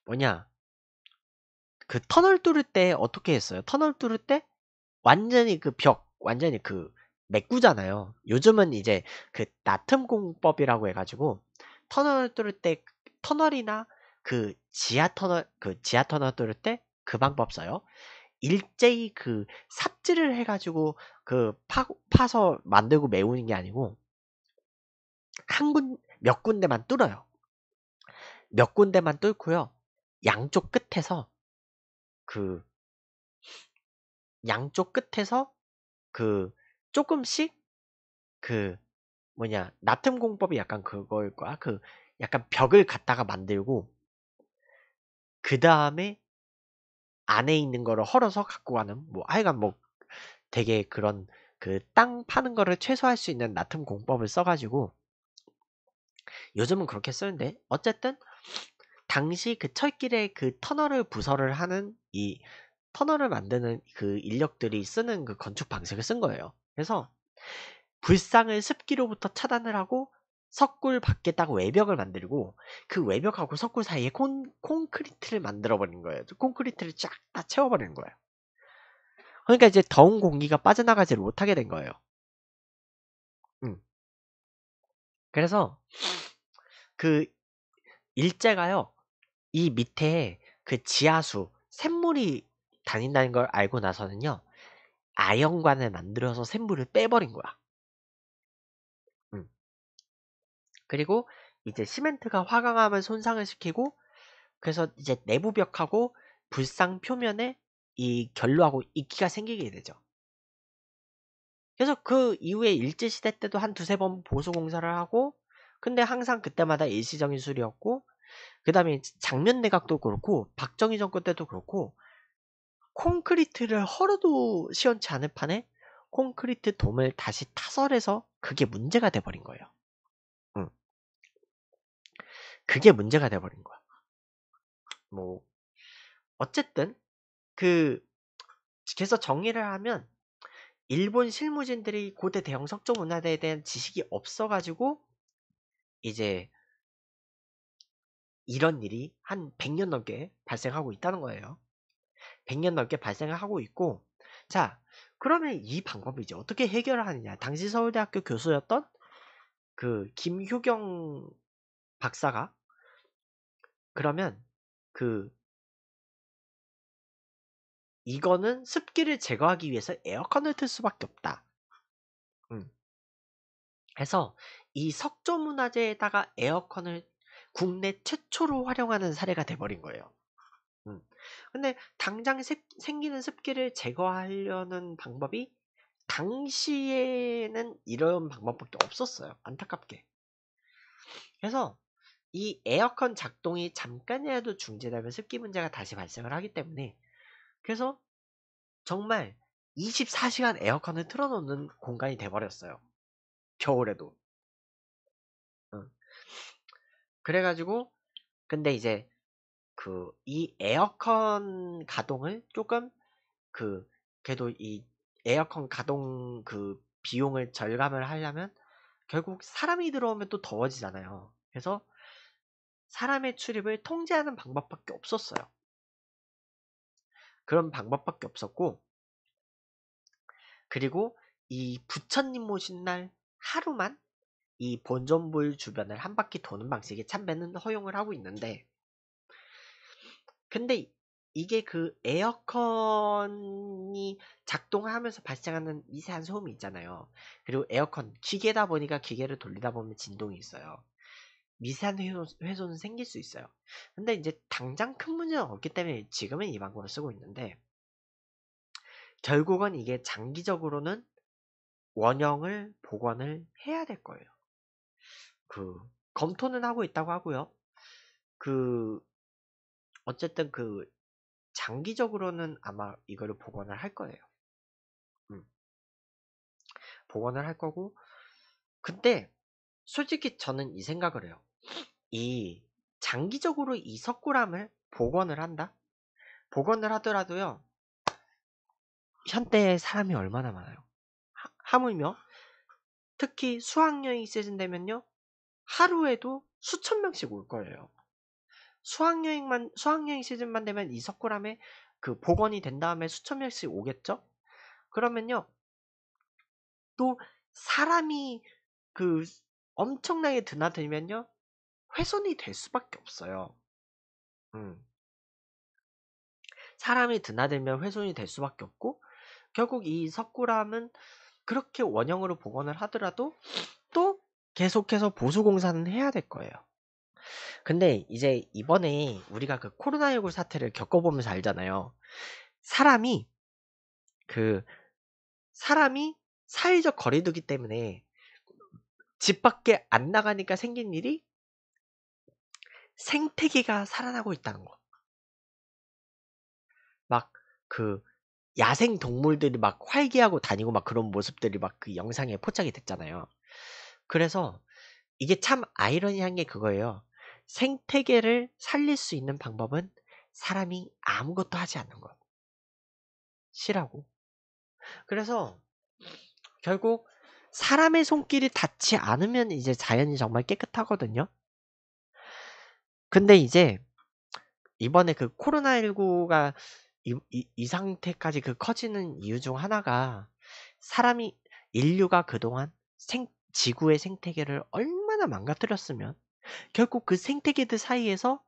뭐냐 그 터널 뚫을 때 어떻게 했어요? 터널 뚫을 때 완전히 그 벽 완전히 그 메꾸잖아요. 요즘은 이제 그 나틈 공법이라고 해가지고 터널을 뚫을 때 터널이나 그 지하 터널 그 지하 터널 뚫을 때 그 방법 써요. 일제히 그 삽질을 해가지고 그 파, 파서 만들고 메우는 게 아니고 한 군 몇 군데만 뚫어요. 몇 군데만 뚫고요. 양쪽 끝에서 그 양쪽 끝에서 그 조금씩 그 뭐냐 나틈 공법이 약간 그걸 거야 그 약간 벽을 갖다가 만들고 그 다음에 안에 있는 거를 헐어서 갖고 가는 뭐 하여간 뭐 되게 그런 그 땅 파는 거를 최소화할 수 있는 나틈 공법을 써가지고 요즘은 그렇게 쓰는데 어쨌든 당시 그 철길에 그 터널을 부설을 하는 이 터널을 만드는 그 인력들이 쓰는 그 건축 방식을 쓴 거예요. 그래서 불상을 습기로부터 차단을 하고 석굴 밖에 딱 외벽을 만들고 그 외벽하고 석굴 사이에 콘, 콘크리트를 만들어버린 거예요. 콘크리트를 쫙 다채워버린 거예요. 그러니까 이제 더운 공기가 빠져나가지 못하게 된 거예요. 음. 그래서 그 일제가요 이 밑에 그 지하수 샘물이 다닌다는 걸 알고 나서는요 아연관을 만들어서 샘물을 빼버린 거야. 그리고 이제 시멘트가 화강암을 손상을 시키고 그래서 이제 내부벽하고 불상 표면에 이 결로하고 이끼가 생기게 되죠. 그래서 그 이후에 일제시대 때도 한 두세 번 보수공사를 하고 근데 항상 그때마다 일시적인 수리였고 그 다음에 장면 내각도 그렇고 박정희 정권 때도 그렇고 콘크리트를 헐어도 시원치 않을 판에 콘크리트 돔을 다시 타설해서 그게 문제가 돼버린 거예요. 그게 문제가 돼버린 거야. 뭐 어쨌든 그 그래서 정리를 하면 일본 실무진들이 고대 대형 석조 문화대에 대한 지식이 없어가지고 이제 이런 일이 한 100년 넘게 발생하고 있다는 거예요. 100년 넘게 발생하고 있고 자 그러면 이 방법을 이제 어떻게 해결하느냐 당시 서울대학교 교수였던 그 김효경 박사가 그러면 그 이거는 습기를 제거하기 위해서 에어컨을 틀 수밖에 없다. 음. 래서이 석조문화재에다가 에어컨을 국내 최초로 활용하는 사례가 돼버린 거예요. 음. 근데 당장 세, 생기는 습기를 제거하려는 방법이 당시에는 이런 방법밖에 없었어요. 안타깝게. 그래서 이 에어컨 작동이 잠깐이라도 중지되면 습기 문제가 다시 발생을 하기 때문에 그래서 정말 24시간 에어컨을 틀어놓는 공간이 돼버렸어요. 겨울에도. 그래가지고 근데 이제 그 이 에어컨 가동을 조금 그 그래도 이 에어컨 가동 그 비용을 절감을 하려면 결국 사람이 들어오면 또 더워지잖아요. 그래서 사람의 출입을 통제하는 방법밖에 없었어요. 그런 방법밖에 없었고 그리고 이 부처님 모신 날 하루만 이 본전불 주변을 한 바퀴 도는 방식의 참배는 허용을 하고 있는데 근데 이게 그 에어컨이 작동하면서 발생하는 미세한 소음이 있잖아요. 그리고 에어컨 기계다 보니까 기계를 돌리다 보면 진동이 있어요. 미세한 훼손, 은 생길 수 있어요. 근데 이제 당장 큰 문제는 없기 때문에 지금은 이 방법을 쓰고 있는데 결국은 이게 장기적으로는 원형을 복원을 해야 될 거예요. 그 검토는 하고 있다고 하고요. 그 어쨌든 그 장기적으로는 아마 이거를 복원을 할 거예요. 음. 복원을 할 거고 근데 솔직히 저는 이 생각을 해요. 이 장기적으로 이 석굴암을 복원을 한다? 복원을 하더라도요. 현대에 사람이 얼마나 많아요. 하, 물며 특히 수학여행 시즌 되면요. 하루에도 수천 명씩 올 거예요. 수학여행만 수학여행 시즌만 되면 이 석굴암에 그 복원이 된 다음에 수천 명씩 오겠죠? 그러면요. 또 사람이 그 엄청나게 드나들면요. 훼손이 될 수밖에 없어요. 음. 사람이 드나들면 훼손이 될 수밖에 없고 결국 이 석굴암은 그렇게 원형으로 복원을 하더라도 또 계속해서 보수 공사는 해야 될 거예요. 근데 이제 이번에 우리가 그 코로나19 사태를 겪어보면서 알잖아요. 사람이 그 사람이 사회적 거리두기 때문에 집 밖에 안 나가니까 생긴 일이 생태계가 살아나고 있다는 거. 막 그 야생 동물들이 막 활기하고 다니고 막 그런 모습들이 막 그 영상에 포착이 됐잖아요. 그래서 이게 참 아이러니한 게 그거예요. 생태계를 살릴 수 있는 방법은 사람이 아무것도 하지 않는 것. 싫라고 그래서 결국 사람의 손길이 닿지 않으면 이제 자연이 정말 깨끗하거든요. 근데 이제 이번에 그 코로나19가 이, 이, 이, 상태까지 그 커지는 이유 중 하나가 사람이 인류가 그동안 생, 지구의 생태계를 얼마나 망가뜨렸으면 결국 그 생태계들 사이에서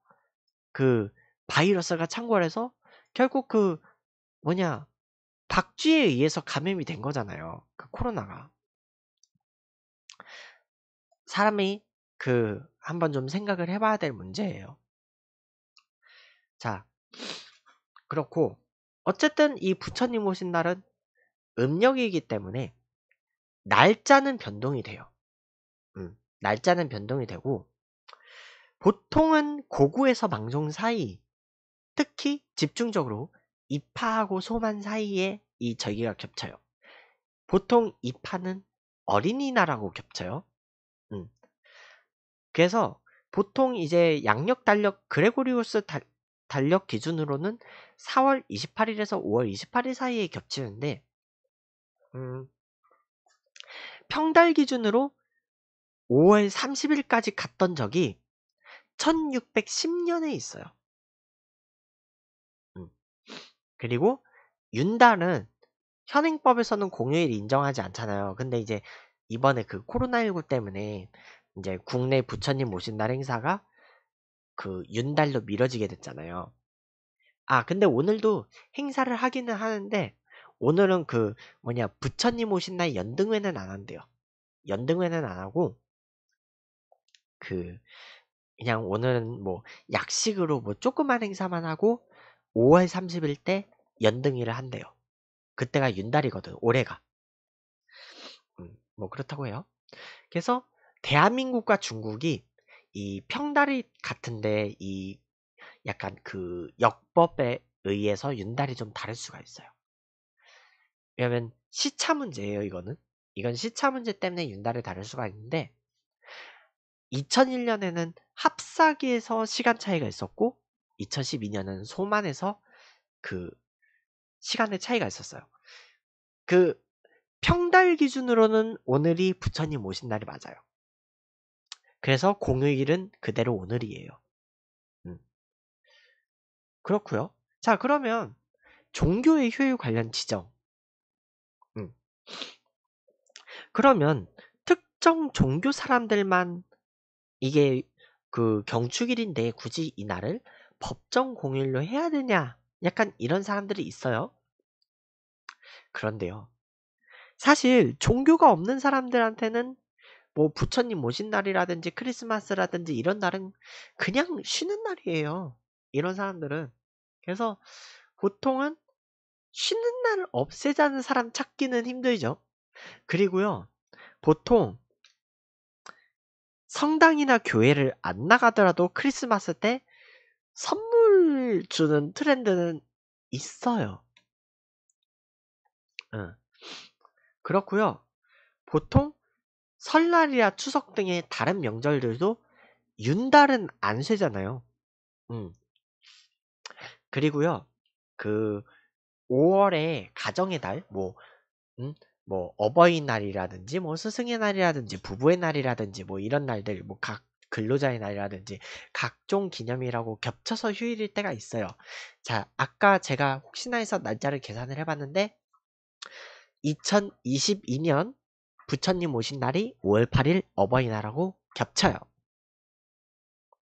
그 바이러스가 창궐해서 결국 그 뭐냐 박쥐에 의해서 감염이 된 거잖아요. 그 코로나가 사람이 그 한번 좀 생각을 해봐야 될 문제예요. 자, 그렇고 어쨌든 이 부처님 오신 날은 음력이기 때문에 날짜는 변동이 돼요. 음, 날짜는 변동이 되고 보통은 고구에서 망종 사이 특히 집중적으로 입파하고 소만 사이에 이 절기가 겹쳐요. 보통 입파는 어린이날하고 겹쳐요. 음, 그래서 보통 이제 양력 달력 그레고리우스 달, 달력 기준으로는 4월 28일에서 5월 28일 사이에 겹치는데 음, 평달 기준으로 5월 30일까지 갔던 적이 1610년에 있어요. 음. 그리고 윤달은 현행법에서는 공휴일 인정하지 않잖아요. 근데 이제 이번에 그 코로나19 때문에 이제 국내 부처님 오신 날 행사가 그 윤달로 미뤄지게 됐잖아요. 아, 근데 오늘도 행사를 하기는 하는데, 오늘은 그, 뭐냐, 부처님 오신 날 연등회는 안 한대요. 연등회는 안 하고, 그, 그냥 오늘은 뭐, 약식으로 뭐, 조그만 행사만 하고, 5월 30일 때 연등회를 한대요. 그때가 윤달이거든, 올해가. 음, 뭐, 그렇다고 해요. 그래서, 대한민국과 중국이 이 평다리 같은데 이 약간 그 역법에 의해서 윤달이 좀 다를 수가 있어요. 왜냐면 시차 문제예요, 이거는. 이건 시차 문제 때문에 윤달이다를 수가 있는데 2001년에는 합사기에서 시간 차이가 있었고 2012년은 소만에서 그 시간의 차이가 있었어요. 그 평달 기준으로는 오늘이 부처님 오신 날이 맞아요. 그래서 공휴일은 그대로 오늘이에요. 음. 그렇고요. 자 그러면 종교의 효율 관련 지정. 음. 그러면 특정 종교 사람들만 이게 그 경축일인데 굳이 이날을 법정 공휴일로 해야 되냐? 약간 이런 사람들이 있어요. 그런데요. 사실 종교가 없는 사람들한테는 뭐 부처님 모신 날이라든지 크리스마스라든지 이런 날은 그냥 쉬는 날이에요. 이런 사람들은. 그래서 보통은 쉬는 날 없애자는 사람 찾기는 힘들죠. 그리고요, 보통 성당이나 교회를 안 나가더라도 크리스마스 때 선물 주는 트렌드는 있어요. 응. 그렇고요. 보통 설날이나 추석 등의 다른 명절들도 윤달은 안 쇠잖아요. 음. 그리고요, 그 5월에 가정의 달, 뭐, 음, 뭐 어버이날이라든지, 뭐 스승의 날이라든지, 부부의 날이라든지, 뭐 이런 날들, 뭐 각 근로자의 날이라든지 각종 기념일하고 겹쳐서 휴일일 때가 있어요. 자, 아까 제가 혹시나 해서 날짜를 계산을 해봤는데 2022년 부처님 오신 날이 5월 8일 어버이날하고 겹쳐요.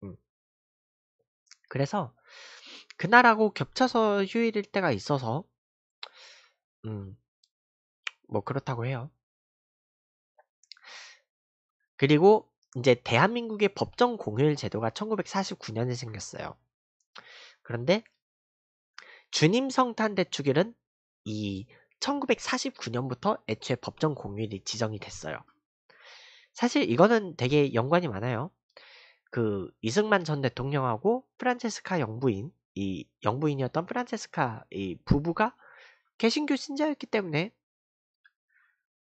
음. 그래서 그날하고 겹쳐서 휴일일 때가 있어서 음, 뭐 그렇다고 해요. 그리고 이제 대한민국의 법정 공휴일 제도가 1949년에 생겼어요. 그런데 주님 성탄 대축일은 이 1949년부터 애초에 법정 공휴일이 지정이 됐어요. 사실 이거는 되게 연관이 많아요. 그 이승만 전 대통령하고 프란체스카 영부인 이 영부인이었던 프란체스카 이 부부가 개신교 신자였기 때문에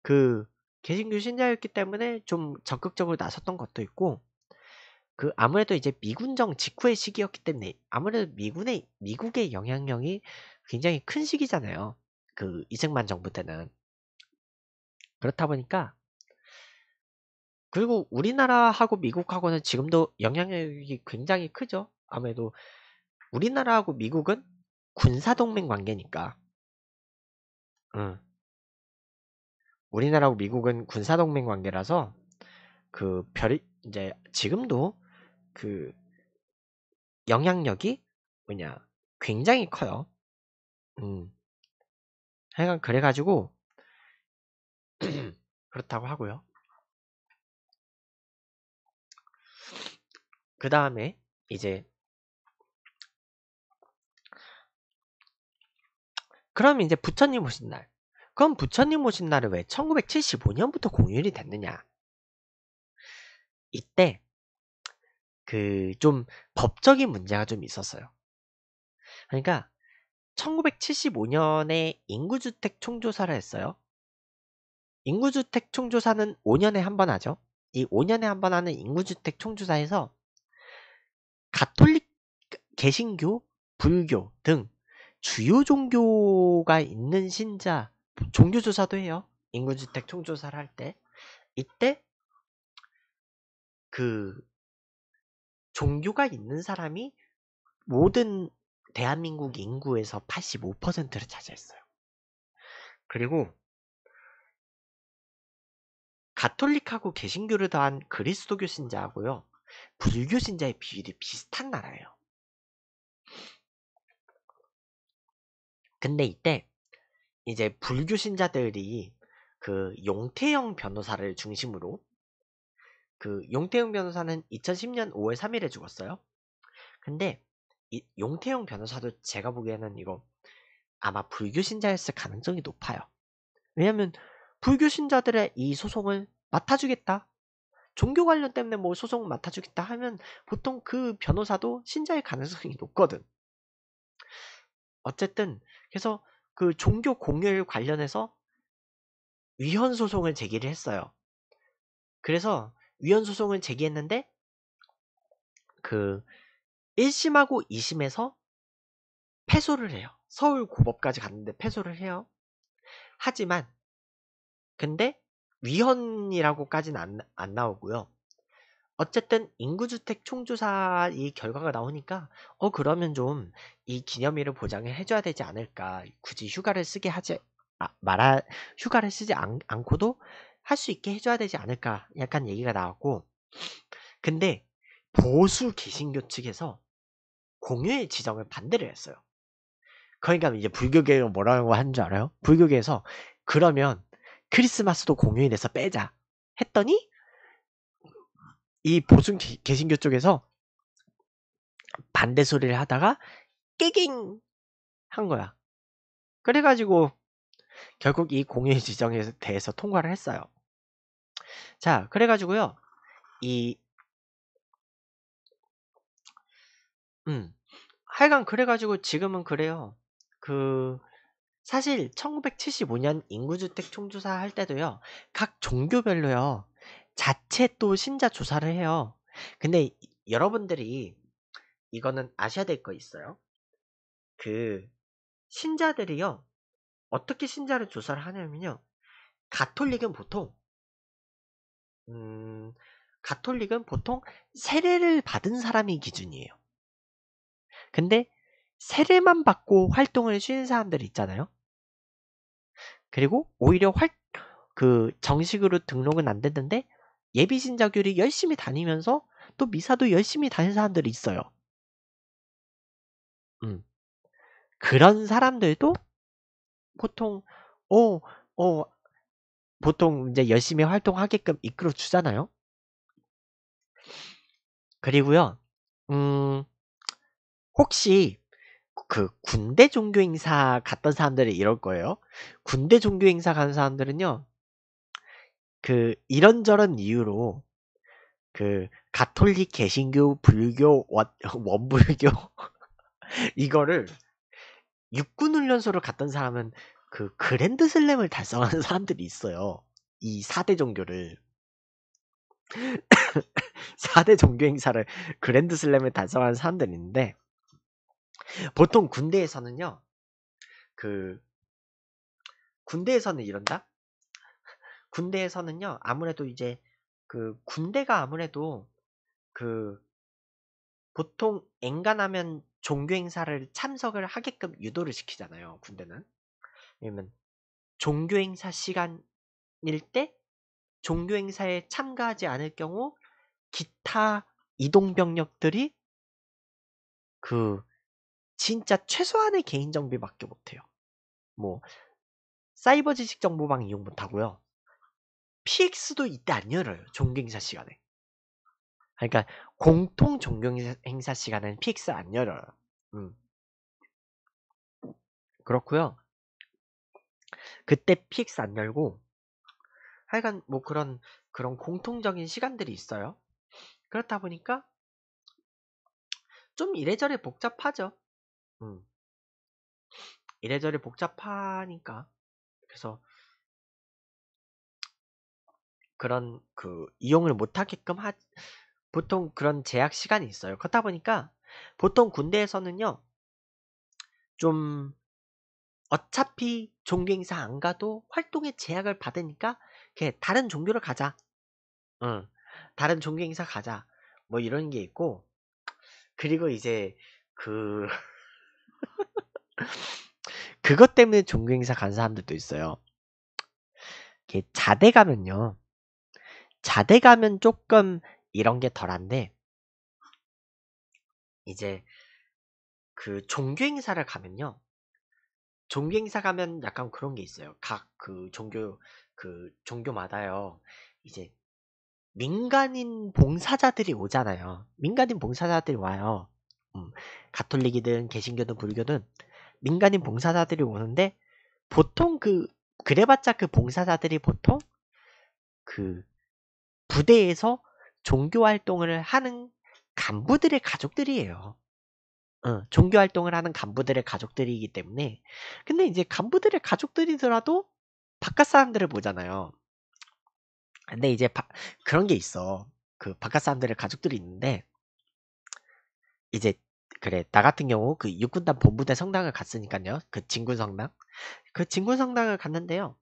그 개신교 신자였기 때문에 좀 적극적으로 나섰던 것도 있고 그 아무래도 이제 미군정 직후의 시기였기 때문에 아무래도 미군의 미국의 영향력이 굉장히 큰 시기잖아요. 그 이승만 정부 때는 그렇다 보니까 그리고 우리나라하고 미국하고는 지금도 영향력이 굉장히 크죠. 아무래도 우리나라하고 미국은 군사동맹 관계니까. 응. 우리나라하고 미국은 군사동맹 관계라서 그 별이 제 지금도 그 영향력이 뭐냐 굉장히 커요. 음. 하여간 그래가지고 그렇다고 하고요. 그 다음에 이제 그럼 이제 부처님 오신 날 그럼 부처님 오신 날은 왜 1975년부터 공휴일이 됐느냐 이때 그 좀 법적인 문제가 좀 있었어요 그러니까 1975년에 인구주택 총조사를 했어요. 인구주택 총조사는 5년에 한 번 하죠. 이 5년에 한 번 하는 인구주택 총조사에서 가톨릭, 개신교, 불교 등 주요 종교가 있는 신자 종교조사도 해요. 인구주택 총조사를 할 때. 이때 그 종교가 있는 사람이 모든 대한민국 인구에서 85%를 차지했어요. 그리고 가톨릭하고 개신교를 더한 그리스도교 신자하고요. 불교 신자의 비율이 비슷한 나라예요. 근데 이때 이제 불교 신자들이 그 용태영 변호사를 중심으로 그 용태영 변호사는 2010년 5월 3일에 죽었어요. 근데 이, 용태용 변호사도 제가 보기에는 이거 아마 불교 신자였을 가능성이 높아요. 왜냐하면 불교 신자들의 이 소송을 맡아주겠다. 종교 관련 때문에 뭐 소송 맡아주겠다 하면 보통 그 변호사도 신자의 가능성이 높거든. 어쨌든 그래서 그 종교 공휴일 관련해서 위헌 소송을 제기를 했어요. 그래서 위헌 소송을 제기했는데 그 1심하고 2심에서 패소를 해요. 서울 고법까지 갔는데 패소를 해요. 하지만 근데 위헌이라고까지는 안, 안 나오고요. 어쨌든 인구주택 총조사 이 결과가 나오니까 어 그러면 좀 이 기념일을 보장을 해줘야 되지 않을까 굳이 휴가를 쓰게 하지 아, 말아 휴가를 쓰지 않, 않고도 할 수 있게 해줘야 되지 않을까 약간 얘기가 나왔고 근데 보수 개신교 측에서 공휴일 지정을 반대를 했어요. 그러니까 이제 불교계는 뭐라고 하는 줄 알아요? 불교계에서 그러면 크리스마스도 공휴일에서 빼자 했더니 이 보수 개신교 쪽에서 반대 소리를 하다가 깨갱 한 거야. 그래가지고 결국 이 공휴일 지정에 대해서 통과를 했어요. 자, 그래가지고요. 이 음. 하여간 그래가지고 지금은 그래요. 그 사실 1975년 인구주택 총조사 할 때도요. 각 종교별로요. 자체 또 신자 조사를 해요. 근데 여러분들이 이거는 아셔야 될 거 있어요. 그 신자들이요. 어떻게 신자를 조사를 하냐면요. 가톨릭은 보통 음 가톨릭은 보통 세례를 받은 사람이 기준이에요. 근데 세례만 받고 활동을 쉬는 사람들 있잖아요. 그리고 오히려 활, 그 정식으로 등록은 안 됐는데 예비신자교리 열심히 다니면서 또 미사도 열심히 다니는 사람들이 있어요. 음. 그런 사람들도 보통 어, 어, 보통 이제 열심히 활동하게끔 이끌어 주잖아요. 그리고요. 음, 혹시 그 군대 종교 행사 갔던 사람들이 이럴 거예요. 군대 종교 행사 간 사람들은요. 그 이런저런 이유로 그 가톨릭, 개신교, 불교, 원, 불교 이거를 육군 훈련소를 갔던 사람은 그 그랜드 슬램을 달성하는 사람들이 있어요. 이 4대 종교를 4대 종교 행사를 그랜드 슬램을 달성하는 사람들인데 보통 군대에서는요, 그, 군대에서는 이런다? 군대에서는요, 아무래도 이제, 그, 군대가 아무래도, 그, 보통 앵간하면 종교행사를 참석을 하게끔 유도를 시키잖아요, 군대는. 왜냐면, 종교행사 시간일 때, 종교행사에 참가하지 않을 경우, 기타 이동병력들이, 그, 진짜 최소한의 개인 정비밖에 못해요. 뭐 사이버 지식 정보방 이용 못하고요. PX도 이때 안 열어요. 종교행사 시간에. 그러니까 공통 종교행사 시간에 PX 안 열어요. 음. 그렇고요. 그때 PX 안 열고 하여간 뭐 그런 그런 공통적인 시간들이 있어요. 그렇다 보니까 좀 이래저래 복잡하죠. 음. 이래저래 복잡하니까 그래서 그런 그 이용을 못하게끔 하 보통 그런 제약 시간이 있어요. 그렇다 보니까 보통 군대에서는요 좀 어차피 종교 행사 안 가도 활동에 제약을 받으니까 걔 다른 종교를 가자. 응. 다른 종교 행사 가자. 뭐 이런 게 있고 그리고 이제 그 그것 때문에 종교행사 간 사람들도 있어요. 이게 자대 가면요. 자대 가면 조금 이런 게 덜한데, 이제 그 종교행사를 가면요. 종교행사 가면 약간 그런 게 있어요. 각 그 종교, 그 종교마다요. 이제 민간인 봉사자들이 오잖아요. 민간인 봉사자들이 와요. 음, 가톨릭이든 개신교든 불교든 민간인 봉사자들이 오는데 보통 그 그래봤자 그 봉사자들이 보통 그 부대에서 종교 활동을 하는 간부들의 가족들이에요. 어, 종교 활동을 하는 간부들의 가족들이기 때문에 근데 이제 간부들의 가족들이더라도 바깥 사람들을 보잖아요. 근데 이제 바, 그런 게 있어. 그 바깥 사람들의 가족들이 있는데 이제 그래 나 같은 경우 그 육군단 본부대 성당을 갔으니까요 그 진군 성당 그 진군 성당을 갔는데요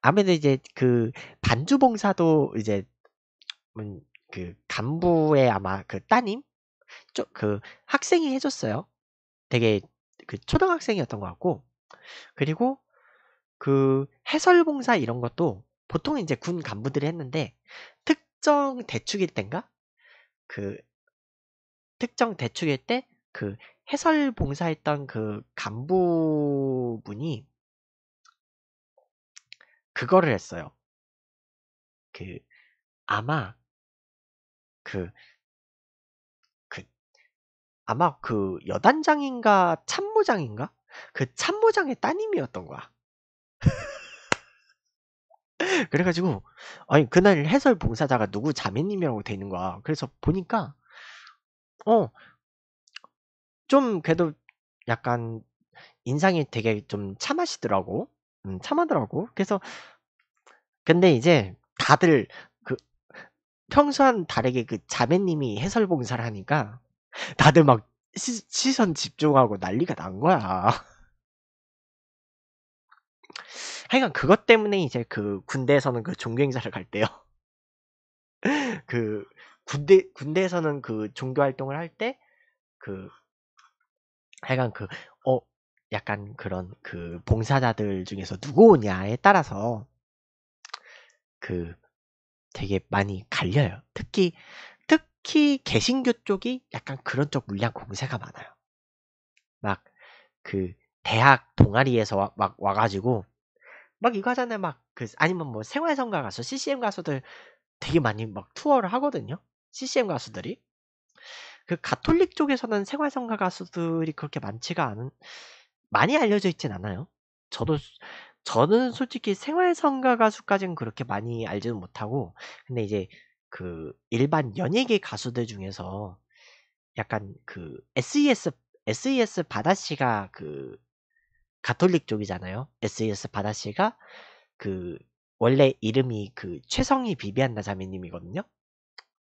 아무래도 이제 그 반주봉사도 이제 음, 그 간부의 아마 그 따님 쪽 그 학생이 해줬어요 되게 그 초등학생이었던 것 같고 그리고 그 해설봉사 이런 것도 보통 이제 군 간부들이 했는데 특정 대축일 땐가 그 특정 대축일 때 그 해설 봉사했던 그 간부분이 그거를 했어요. 그 아마 그그 그 아마 그 여단장인가 참모장인가 그 참모장의 따님이었던 거야. 그래가지고 아니 그날 해설 봉사자가 누구 자매님이라고 돼 있는 거야. 그래서 보니까 어. 좀 그래도 약간 인상이 되게 좀 참하시더라고. 음, 참하더라고. 그래서 근데 이제 다들 그 평소와는 다르게 그 자매님이 해설 봉사를 하니까 다들 막 시, 선 집중하고 난리가 난 거야. 하여간 그것 때문에 이제 그 군대에서는 그 종교 행사를 갈 때요. 그 군대 군대에서는 그 종교 활동을 할 때 그약간그 어 약간 그런 그 봉사자들 중에서 누구 오냐에 따라서 그 되게 많이 갈려요. 특히 특히 개신교 쪽이 약간 그런 쪽 물량 공세가 많아요. 막 그 대학 동아리에서 와, 막 와가지고 막 이거 하잖아요. 막그 아니면 뭐생활성가 가서 CCM 가서들 되게 많이 막 투어를 하거든요. CCM 가수들이 그 가톨릭 쪽에서는 생활성가 가수들이 그렇게 많지가 않은 많이 알려져 있진 않아요. 저도 저는 솔직히 생활성가 가수까지는 그렇게 많이 알지는 못하고 근데 이제 그 일반 연예계 가수들 중에서 약간 그 SES SES 바다 씨가 그 가톨릭 쪽이잖아요. SES e 바다 씨가 그 원래 이름이 그 최성희 비비안나 자매님이거든요.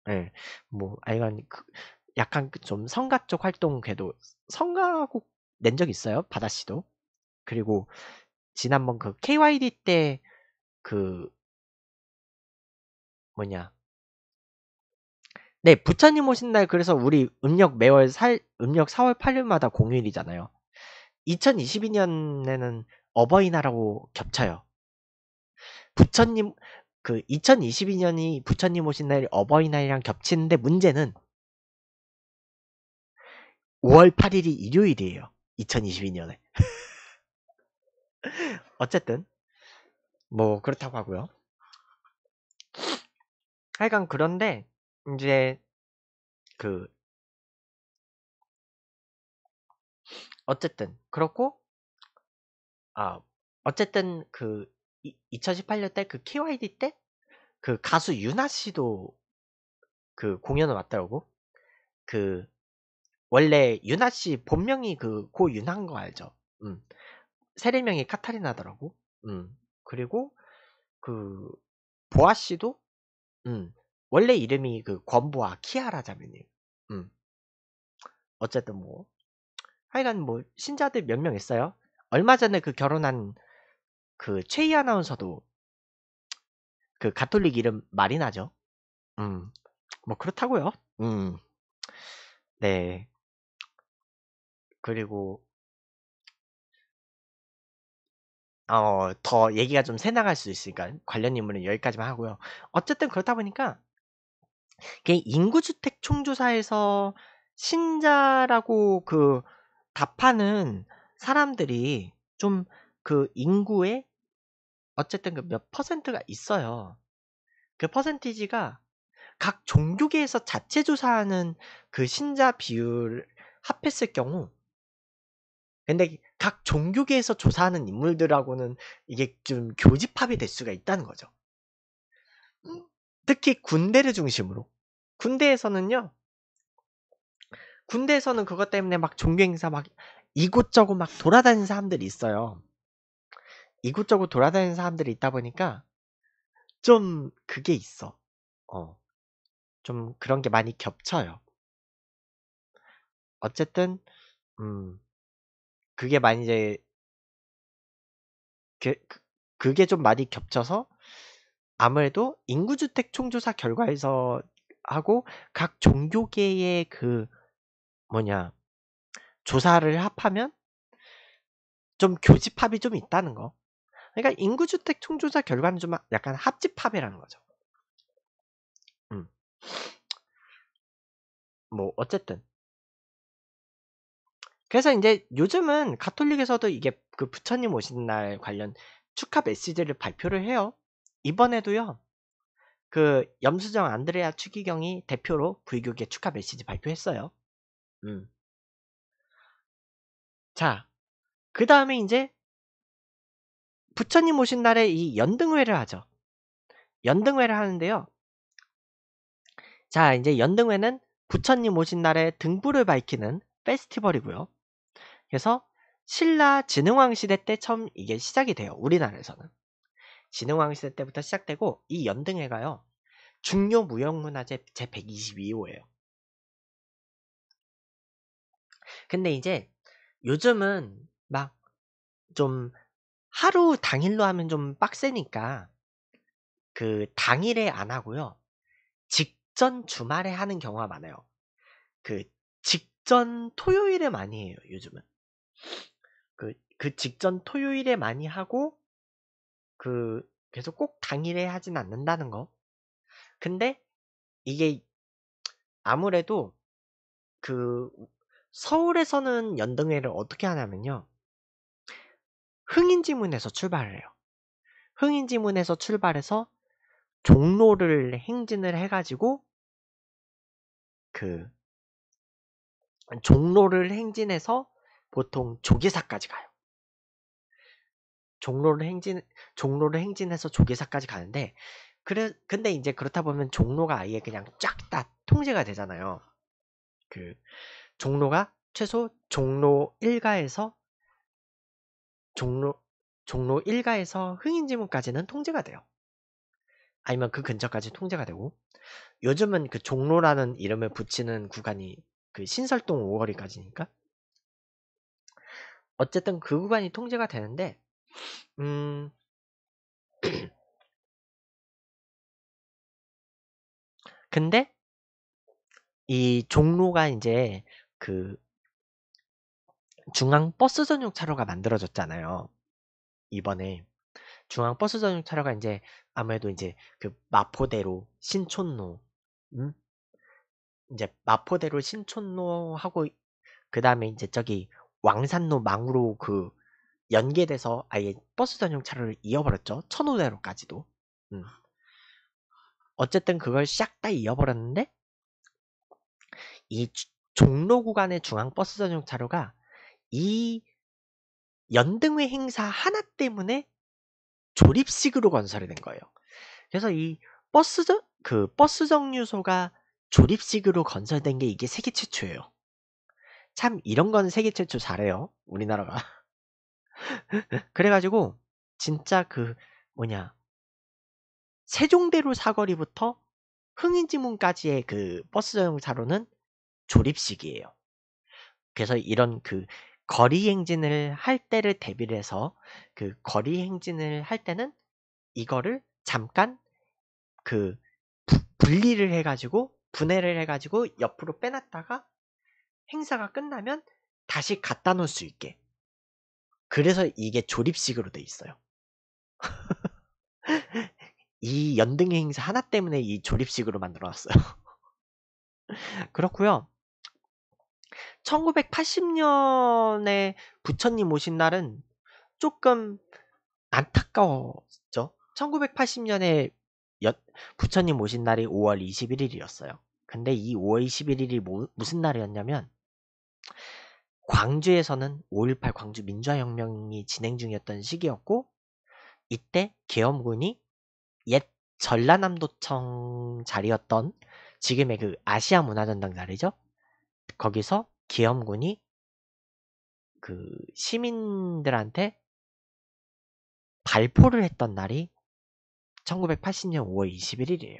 예. 뭐 아이간 그, 약간 그 좀 성가 쪽 활동 궤도 성가곡 낸 적 있어요 바다 씨도 그리고 지난번 그 KYD 때 그 뭐냐 네 부처님 오신 날 그래서 우리 음력 매월 살 음력 4월 8일마다 공휴일이잖아요 2022년에는 어버이날하고 겹쳐요 부처님 그 2022년이 부처님 오신 날이 어버이날이랑 겹치는데 문제는 5월 8일이 일요일이에요. 2022년에. 어쨌든 뭐 그렇다고 하고요. 하여간 그런데 이제 그 어쨌든 그렇고 아 어쨌든 그 2018년 때 그 KYD 때 그 가수 유나 씨도 그 공연을 왔더라고그 원래 유나 씨 본명이 그 고윤한 거 알죠? 음. 세례명이 카타리나더라고. 음. 그리고 그 보아 씨도 음. 원래 이름이 그 권보아 키아라 자매님. 음. 어쨌든 뭐 하여간 뭐 신자들 몇 명 있어요. 얼마 전에 그 결혼한 그 최희 아나운서도 그 가톨릭 이름 말이 나죠. 음, 뭐 그렇다고요. 음, 네. 그리고 어, 더 얘기가 좀 새나갈 수 있으니까 관련 인물은 여기까지만 하고요. 어쨌든 그렇다 보니까 그 인구주택 총조사에서 신자라고 그 답하는 사람들이 좀그 인구의 어쨌든 그몇 음. 퍼센트가 있어요. 그 퍼센티지가 각 종교계에서 자체 조사하는 그 신자 비율을 합했을 경우 근데 각 종교계에서 조사하는 인물들하고는 이게 좀 교집합이 될 수가 있다는 거죠. 음. 특히 군대를 중심으로 군대에서는요 군대에서는 그것 때문에 막 종교 행사 막 이곳저곳 막 돌아다니는 사람들이 있어요. 이곳저곳 돌아다니는 사람들이 있다 보니까 좀 그게 있어. 어. 좀 그런 게 많이 겹쳐요. 어쨌든 음 그게 많이 이제 그, 그, 그게 좀 많이 겹쳐서 아무래도 인구주택 총조사 결과에서 하고 각 종교계의 그 뭐냐 조사를 합하면 좀 교집합이 좀 있다는 거. 그러니까 인구주택 총조사 결과는 좀 약간 합집합이라는 거죠. 음. 뭐 어쨌든 그래서 이제 요즘은 가톨릭에서도 이게 그 부처님 오신 날 관련 축하 메시지를 발표를 해요. 이번에도요. 그 염수정 안드레아 추기경이 대표로 불교계 축하 메시지 발표했어요. 음. 자, 그 다음에 이제 부처님 오신 날에 이 연등회를 하죠. 연등회를 하는데요. 자, 이제 연등회는 부처님 오신 날에 등불을 밝히는 페스티벌이고요. 그래서 신라 진흥왕 시대 때 처음 이게 시작이 돼요. 우리나라에서는. 진흥왕 시대 때부터 시작되고 이 연등회가요. 중요 무형문화재 제122호예요. 근데 이제 요즘은 막좀 하루 당일로 하면 좀 빡세니까 그 당일에 안 하고요. 직전 주말에 하는 경우가 많아요. 그 직전 토요일에 많이 해요, 요즘은. 그, 그 직전 토요일에 많이 하고, 그, 계속 꼭 당일에 하진 않는다는 거. 근데 이게 아무래도 그 서울에서는 연등회를 어떻게 하냐면요. 흥인지문에서 출발해요. 흥인지문에서 출발해서 종로를 행진을 해가지고 그 종로를 행진해서 보통 조계사까지 가요. 종로를 행진 종로를 행진해서 조계사까지 가는데 그래 근데 이제 그렇다 보면 종로가 아예 그냥 쫙 다 통제가 되잖아요. 그 종로가 최소 종로 1가에서 종로, 종로 1가에서 흥인지문까지는 통제가 돼요. 아니면 그 근처까지 통제가 되고 요즘은 그 종로라는 이름을 붙이는 구간이 그 신설동 5거리까지니까 어쨌든 그 구간이 통제가 되는데 음 근데 이 종로가 이제 그 중앙 버스 전용 차로가 만들어졌잖아요. 이번에 중앙 버스 전용 차로가 이제 아무래도 이제 그 마포대로 신촌로 음? 이제 마포대로 신촌로 하고 그 다음에 이제 저기 왕산로 망으로 그 연계돼서 아예 버스 전용 차로를 이어버렸죠. 천호대로까지도. 음. 어쨌든 그걸 싹 다 이어버렸는데 이 종로 구간의 중앙 버스 전용 차로가 이 연등회 행사 하나 때문에 조립식으로 건설이 된 거예요. 그래서 이 버스 그 버스 정류소가 조립식으로 건설된 게 이게 세계 최초예요. 참 이런 건 세계 최초 잘해요. 우리나라가. 그래가지고 진짜 그 뭐냐 세종대로 사거리부터 흥인지문까지의 그 버스 정류사로는 조립식이에요. 그래서 이런 그 거리 행진을 할 때를 대비를 해서 그 거리 행진을 할 때는 이거를 잠깐 그 분리를 해가지고 분해를 해가지고 옆으로 빼놨다가 행사가 끝나면 다시 갖다 놓을 수 있게 그래서 이게 조립식으로 돼 있어요 이연등 행사 하나 때문에 이 조립식으로 만들어 놨어요 그렇고요 1980년에 부처님 오신 날은 조금 안타까웠죠. 1980년에 부처님 오신 날이 5월 21일이었어요. 근데 이 5월 21일이 뭐, 무슨 날이었냐면 광주에서는 5.18 광주 민주화혁명이 진행 중이었던 시기였고 이때 계엄군이 옛 전라남도청 자리였던 지금의 그 아시아문화전당 자리죠. 거기서 기염군이 그 시민들한테 발포를 했던 날이 1980년 5월 21일이에요.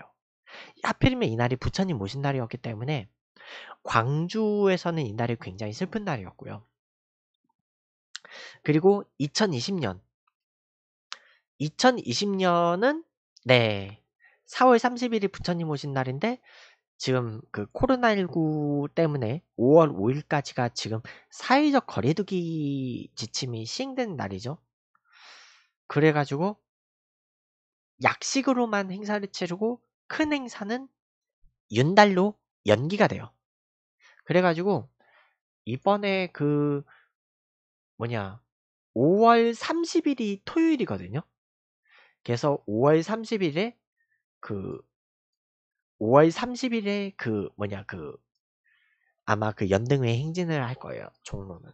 하필이면 이날이 부처님 모신 날이었기 때문에 광주에서는 이날이 굉장히 슬픈 날이었고요. 그리고 2020년 2020년은 네 4월 31일 부처님 오신 날인데 지금 그 코로나19 때문에 5월 5일까지가 지금 사회적 거리두기 지침이 시행된 날이죠. 그래가지고 약식으로만 행사를 치르고 큰 행사는 윤달로 연기가 돼요. 그래가지고 이번에 그 뭐냐 5월 30일이 토요일이거든요. 그래서 5월 30일에 그 5월 30일에 그 뭐냐 그 아마 그 연등회 행진을 할 거예요. 종로는.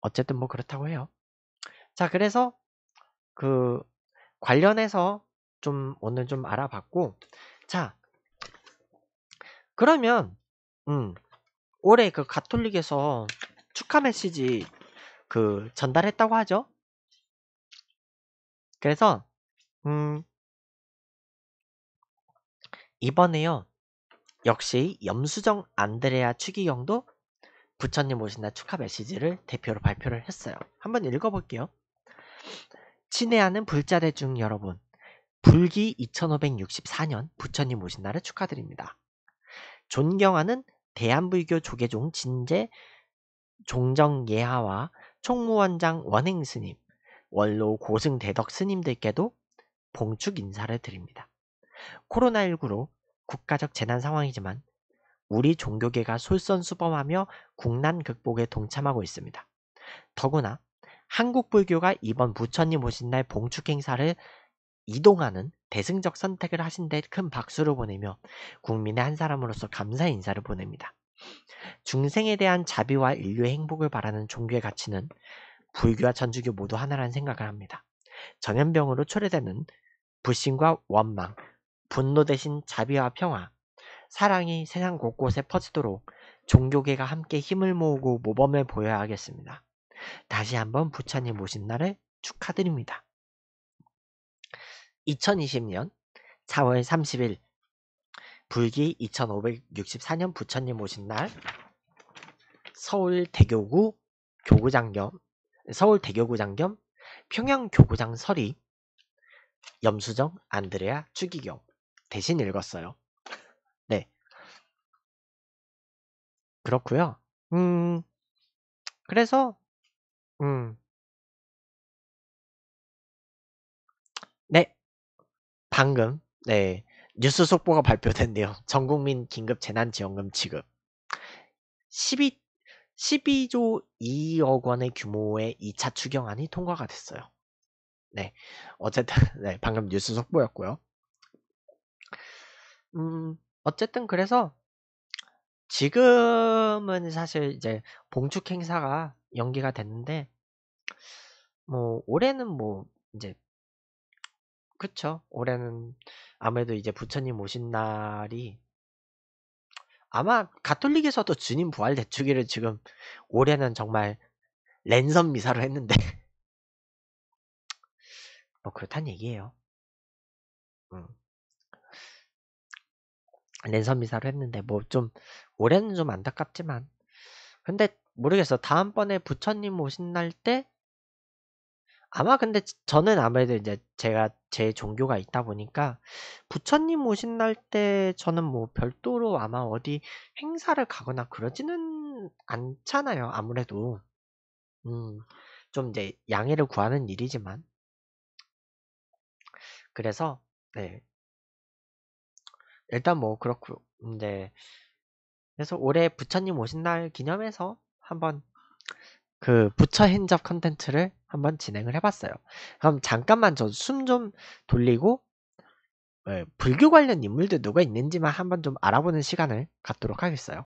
어쨌든 뭐 그렇다고 해요. 자, 그래서 그 관련해서 좀 오늘 좀 알아봤고 자, 그러면 음, 올해 그 가톨릭에서 축하 메시지 그 전달했다고 하죠. 그래서 음, 이번에요. 역시 염수정 안드레아 추기경도 부처님 오신날 축하 메시지를 대표로 발표를 했어요. 한번 읽어볼게요. 친애하는 불자대중 여러분, 불기 2564년 부처님 오신 날을 축하드립니다. 존경하는 대한불교 조계종 진제 종정예하와 총무원장 원행스님, 원로 고승대덕 스님들께도 봉축 인사를 드립니다. 코로나19로 국가적 재난 상황이지만 우리 종교계가 솔선수범하며 국난 극복에 동참하고 있습니다. 더구나 한국불교가 이번 부처님 오신 날 봉축 행사를 이동하는 대승적 선택을 하신 데 큰 박수를 보내며 국민의 한 사람으로서 감사 인사를 보냅니다. 중생에 대한 자비와 인류의 행복을 바라는 종교의 가치는 불교와 천주교 모두 하나라는 생각을 합니다. 전염병으로 초래되는 불신과 원망, 분노 대신 자비와 평화, 사랑이 세상 곳곳에 퍼지도록 종교계가 함께 힘을 모으고 모범을 보여야 하겠습니다. 다시 한번 부처님 오신 날을 축하드립니다. 2020년 4월 30일 불기 2564년 부처님 오신 날 서울 대교구 교구장 겸 서울 대교구장 겸 평양 교구장 설이 염수정 안드레아 추기경 대신 읽었어요. 네. 그렇고요. 음. 그래서 음. 네. 방금 네. 뉴스 속보가 발표된대요. 전 국민 긴급 재난지원금 지급. 12 12조 2억 원의 규모의 2차 추경안이 통과가 됐어요. 네. 어쨌든, 네. 방금 뉴스 속보였고요. 음, 어쨌든 그래서 지금은 사실 이제 봉축 행사가 연기가 됐는데 뭐 올해는 뭐 이제 그쵸 올해는 아무래도 이제 부처님 오신 날이 아마 가톨릭에서도 주님 부활 대축일을 지금 올해는 정말 랜선 미사로 했는데 뭐 그렇단 얘기예요. 음. 랜선 미사를 했는데 뭐 좀 올해는 좀 안타깝지만 근데 모르겠어 다음번에 부처님 오신 날 때 아마 근데 저는 아무래도 이제 제가 제 종교가 있다 보니까 부처님 오신 날 때 저는 뭐 별도로 아마 어디 행사를 가거나 그러지는 않잖아요 아무래도 음좀 이제 양해를 구하는 일이지만 그래서 네 일단 뭐 그렇고요. 네. 그래서 올해 부처님 오신 날 기념해서 한번 그 부처 행접 컨텐츠를 한번 진행을 해봤어요. 그럼 잠깐만 저 숨 좀 돌리고 예, 불교 관련 인물들 누가 있는지만 한번 좀 알아보는 시간을 갖도록 하겠어요.